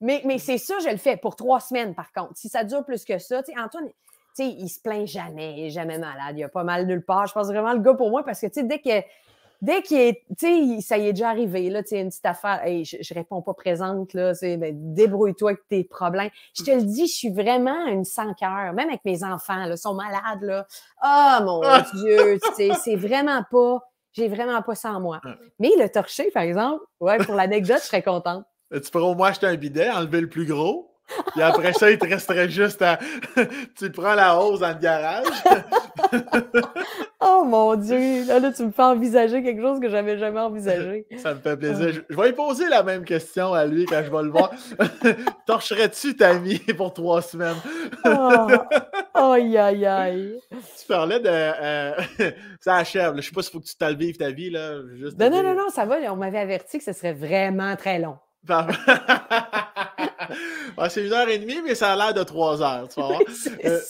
Mais, mais c'est sûr, je le fais pour trois semaines, par contre. Si ça dure plus que ça, tu sais, Antoine, tu il se plaint jamais, il jamais malade. Il a pas mal nulle part. Je pense vraiment le gars pour moi parce que, tu dès que dès qu'il est, tu sais, ça y est déjà arrivé, là, tu sais, une petite affaire, hey, je, réponds pas présente, là, c'est, ben, débrouille-toi avec tes problèmes. Je te le mm. dis, je suis vraiment une sans cœur, même avec mes enfants, là, sont malades, là. oh, mon ah! Dieu, tu sais, c'est vraiment pas, j'ai vraiment pas sans moi. Ah. Mais le torché, par exemple, ouais, pour l'anecdote, je serais contente. Tu pourrais au moins acheter un bidet, enlever le plus gros, et après ça, il te resterait juste à. tu prends la hausse dans le garage. oh mon Dieu! Là, tu me fais envisager quelque chose que j'avais jamais envisagé. ça me fait plaisir. Ah. Je, vais lui poser la même question à lui quand je vais le voir. Torcherais-tu ta vie pour trois semaines? oh. Aïe, aïe, aïe. Tu parlais de. Euh, ça achève. Je Je sais pas s'il faut que tu t'alvives ta vie. Là, ben non, non, non, non, ça va. On m'avait averti que ce serait vraiment très long. c'est une heure et demie, mais ça a l'air de trois heures. Euh,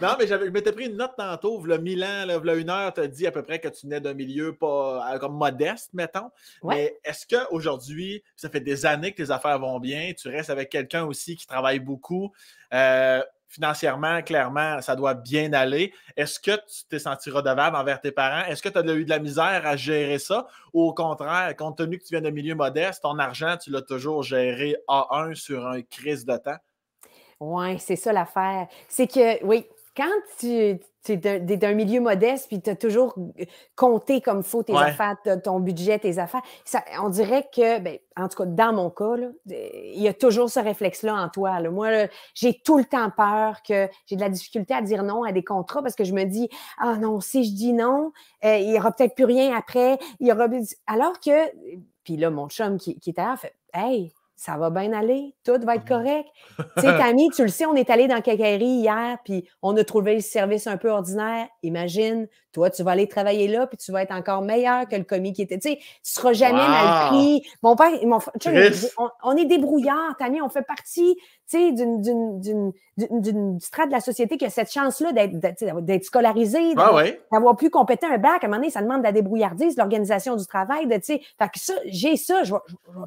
non, mais je m'étais pris une note tantôt. Le Milan, le une heure, t'as dit à peu près que tu venais d'un milieu pas euh, comme modeste, mettons. Mais est-ce qu'aujourd'hui, ça fait des années que tes affaires vont bien, tu restes avec quelqu'un aussi qui travaille beaucoup? Euh, financièrement, clairement, ça doit bien aller. Est-ce que tu t'es senti redevable envers tes parents? Est-ce que tu as eu de la misère à gérer ça? Ou au contraire, compte tenu que tu viens d'un milieu modeste, ton argent, tu l'as toujours géré à un sur un crise de temps? Oui, c'est ça l'affaire. C'est que, oui, quand tu, es d'un milieu modeste, puis tu as toujours compté comme il faut tes affaires, ton budget, tes affaires, ça, on dirait que, ben, en tout cas, dans mon cas, là, euh, il y a toujours ce réflexe-là en toi. Moi, j'ai tout le temps peur que j'ai de la difficulté à dire non à des contrats parce que je me dis, ah non, si je dis non, euh, il n'y aura peut-être plus rien après. Il y aura... Alors que, puis là, mon chum qui, qui est là fait, hey, ça va bien aller, tout va être mhm. correct. tu sais, Tammy, tu le sais, on est allé dans Cacaerie hier, puis on a trouvé le service un peu ordinaire. Imagine, toi, tu vas aller travailler là, puis tu vas être encore meilleur que le commis qui était. Tu ne seras jamais mal pris. Mon père, mon, on, on, est débrouillard, Tammy, on fait partie tu sais d'une strate de la société qui a cette chance-là d'être scolarisé, d'avoir pu compléter un bac. À un moment donné, ça demande de la débrouillardise, l'organisation du travail. De, fait que ça, j'ai ça, je vais,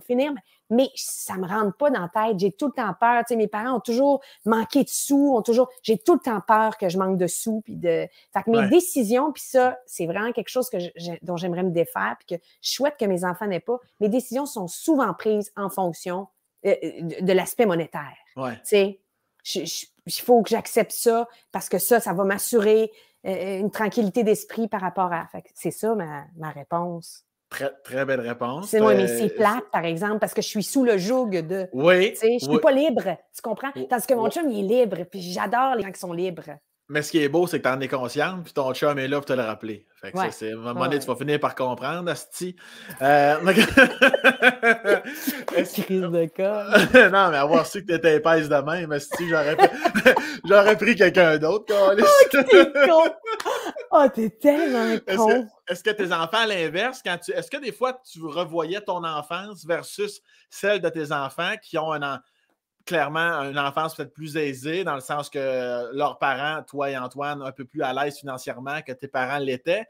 finir, mais ça me rentre pas dans la tête. J'ai tout le temps peur. tu sais mes parents ont toujours manqué de sous, ont toujours. J'ai tout le temps peur que je manque de sous. Puis de... Fait mes décisions, puis ça, c'est vraiment quelque chose que dont j'aimerais me défaire, puis que je souhaite que mes enfants n'aient pas. Mes décisions sont souvent prises en fonction euh, euh, de l'aspect monétaire. Ouais. Il faut que j'accepte ça parce que ça, ça va m'assurer euh, euh, une tranquillité d'esprit par rapport à. C'est ça ma, réponse. Très, belle réponse. Euh, c'est moi, mais c'est plate, par exemple, parce que je suis sous le joug de. Oui. Je ne suis pas libre, tu comprends? Parce que mon chum, il est libre, puis j'adore les gens qui sont libres. Mais ce qui est beau, c'est que tu en es consciente, puis ton chum est là pour te le rappeler. Fait que ça, c'est, à un moment donné, tu vas finir par comprendre, Asti. Euh, ce Crise de corps. non, mais avoir su que tu étais épaisse de même, Asti, j'aurais, j'aurais pris quelqu'un d'autre. Oh, t'es con! Oh, t'es tellement con! Est-ce que, tes enfants, à l'inverse, quand tu... est-ce que des fois, tu revoyais ton enfance versus celle de tes enfants qui ont un clairement une enfance peut-être plus aisée, dans le sens que euh, leurs parents, toi et Antoine, un peu plus à l'aise financièrement que tes parents l'étaient.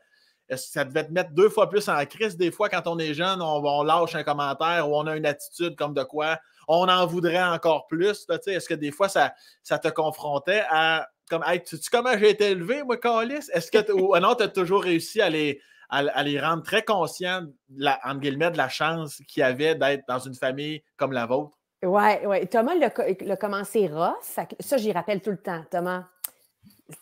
Est-ce que Ça devait te mettre deux fois plus en crise. Des fois, quand on est jeune, on, lâche un commentaire ou on a une attitude comme de quoi on en voudrait encore plus. Est-ce que des fois, ça, ça te confrontait à comme tu sais comment j'ai été élevé, moi, Calis? Est-ce que ou non, tu as toujours réussi à les, à, les rendre très conscients, entre guillemets, de la chance qu'il y avait d'être dans une famille comme la vôtre? Oui, oui. Thomas l'a commencé rough. Ça, j'y rappelle tout le temps. Thomas,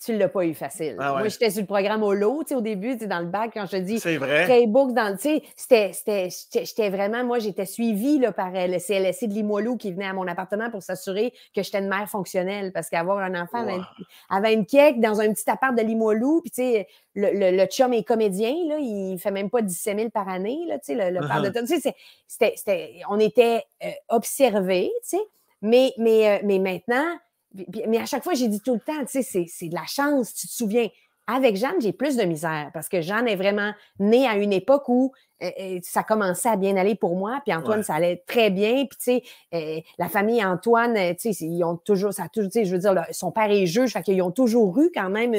tu ne l'as pas eu facile. Ah moi, j'étais sur le programme Holo, tu au début, dans le bac, quand je te dis Facebook, dans le, j'étais vraiment, moi, j'étais suivie là, par euh, le CLSC de Limoilou qui venait à mon appartement pour s'assurer que j'étais une mère fonctionnelle, parce qu'avoir un enfant à 20 dans un petit appart de Limoilou, puis le, chum est comédien, là, il fait même pas 17 000 par année, le, de... Tu on était euh, observés, mais, mais, euh, mais maintenant mais à chaque fois, j'ai dit tout le temps, tu sais, c'est de la chance, tu te souviens. Avec Jeanne, j'ai plus de misère parce que Jeanne est vraiment née à une époque où euh, euh, ça commençait à bien aller pour moi, puis Antoine, ça allait très bien. Puis, tu sais, euh, la famille Antoine, tu sais, ils ont toujours, ça toujours, je veux dire, son père est juge, fait qu'ils ont toujours eu quand même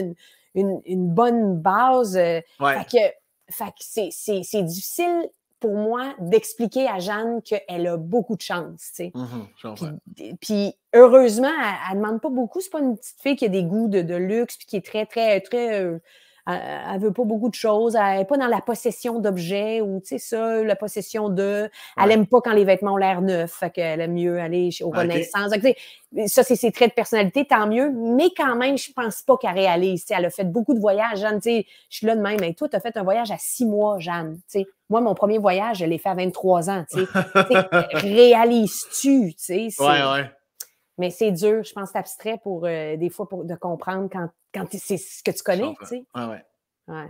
une, bonne base. que, fait c'est difficile pour moi d'expliquer à Jeanne qu'elle a beaucoup de chance. Tu sais. Mhm, puis, heureusement, elle, demande pas beaucoup. C'est pas une petite fille qui a des goûts de, de luxe puis qui est très, très, très. Euh, elle, veut pas beaucoup de choses, elle n'est pas dans la possession d'objets ou, tu sais, ça, la possession de. Elle aime pas quand les vêtements ont l'air neufs, fait qu'elle aime mieux aller aux ah, renaissances. ça, c'est ses traits de personnalité, tant mieux, mais quand même, je pense pas qu'elle réalise. elle a fait beaucoup de voyages. Jeanne, tu sais, je suis là de même, mais toi, tu as fait un voyage à six mois, Jeanne. Moi, mon premier voyage, je l'ai fait à 23 ans. Réalises-tu? Ouais, ouais. Mais c'est dur, je pense, abstrait pour euh, des fois pour, de comprendre quand, quand c'est ce que tu connais. Tu Ah ouais. ouais.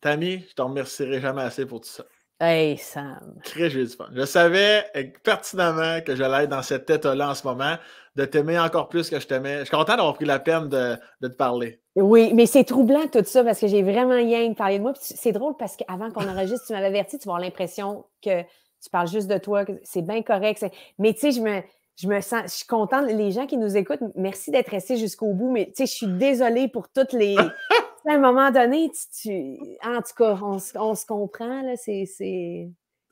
Tammy, je te remercierai jamais assez pour tout ça. Hey, Sam. Très juste Je savais pertinemment que j'allais être dans cette tête-là en ce moment, de t'aimer encore plus que je t'aimais. Je suis content d'avoir pris la peine de, de te parler. Oui, mais c'est troublant tout ça parce que j'ai vraiment rien parlé de moi. C'est drôle parce qu'avant qu'on enregistre, tu m'avais averti, tu vas avoir l'impression que tu parles juste de toi, que c'est bien correct. Mais tu sais, je me je me sens, je suis contente. Les gens qui nous écoutent, merci d'être restés jusqu'au bout, mais tu sais, je suis désolée pour toutes les. à un moment donné, tu, en tout cas, on, se comprend, là, c'est.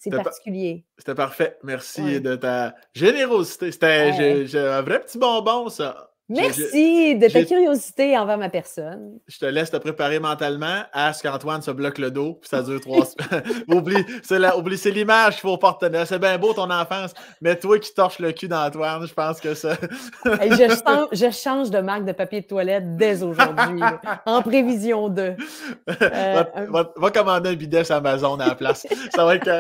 C'est particulier. C'était parfait. Merci de ta générosité. C'était euh, j'ai un vrai petit bonbon, ça. Merci de ta curiosité envers ma personne. Je te laisse te préparer mentalement à ce qu'Antoine se bloque le dos, puis ça dure trois semaines. oublie, c'est, l'image qu'il faut porter. C'est bien beau ton enfance, mais toi qui torches le cul d'Antoine, je pense que ça. je, change, de marque de papier de toilette dès aujourd'hui, en prévision de. Euh, va, euh. commander un bidet sur Amazon à la place. ça va être.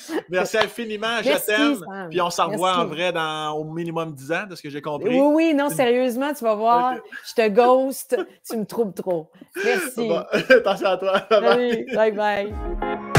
Merci infiniment, je Puis on s'en revoit en vrai dans au minimum 10 ans, de ce que j'ai compris. Oui, oui, non, sérieusement, tu vas voir, je te ghost, tu me troubles trop. Merci. Ah bah, attention à toi. Ah bye bye. bye.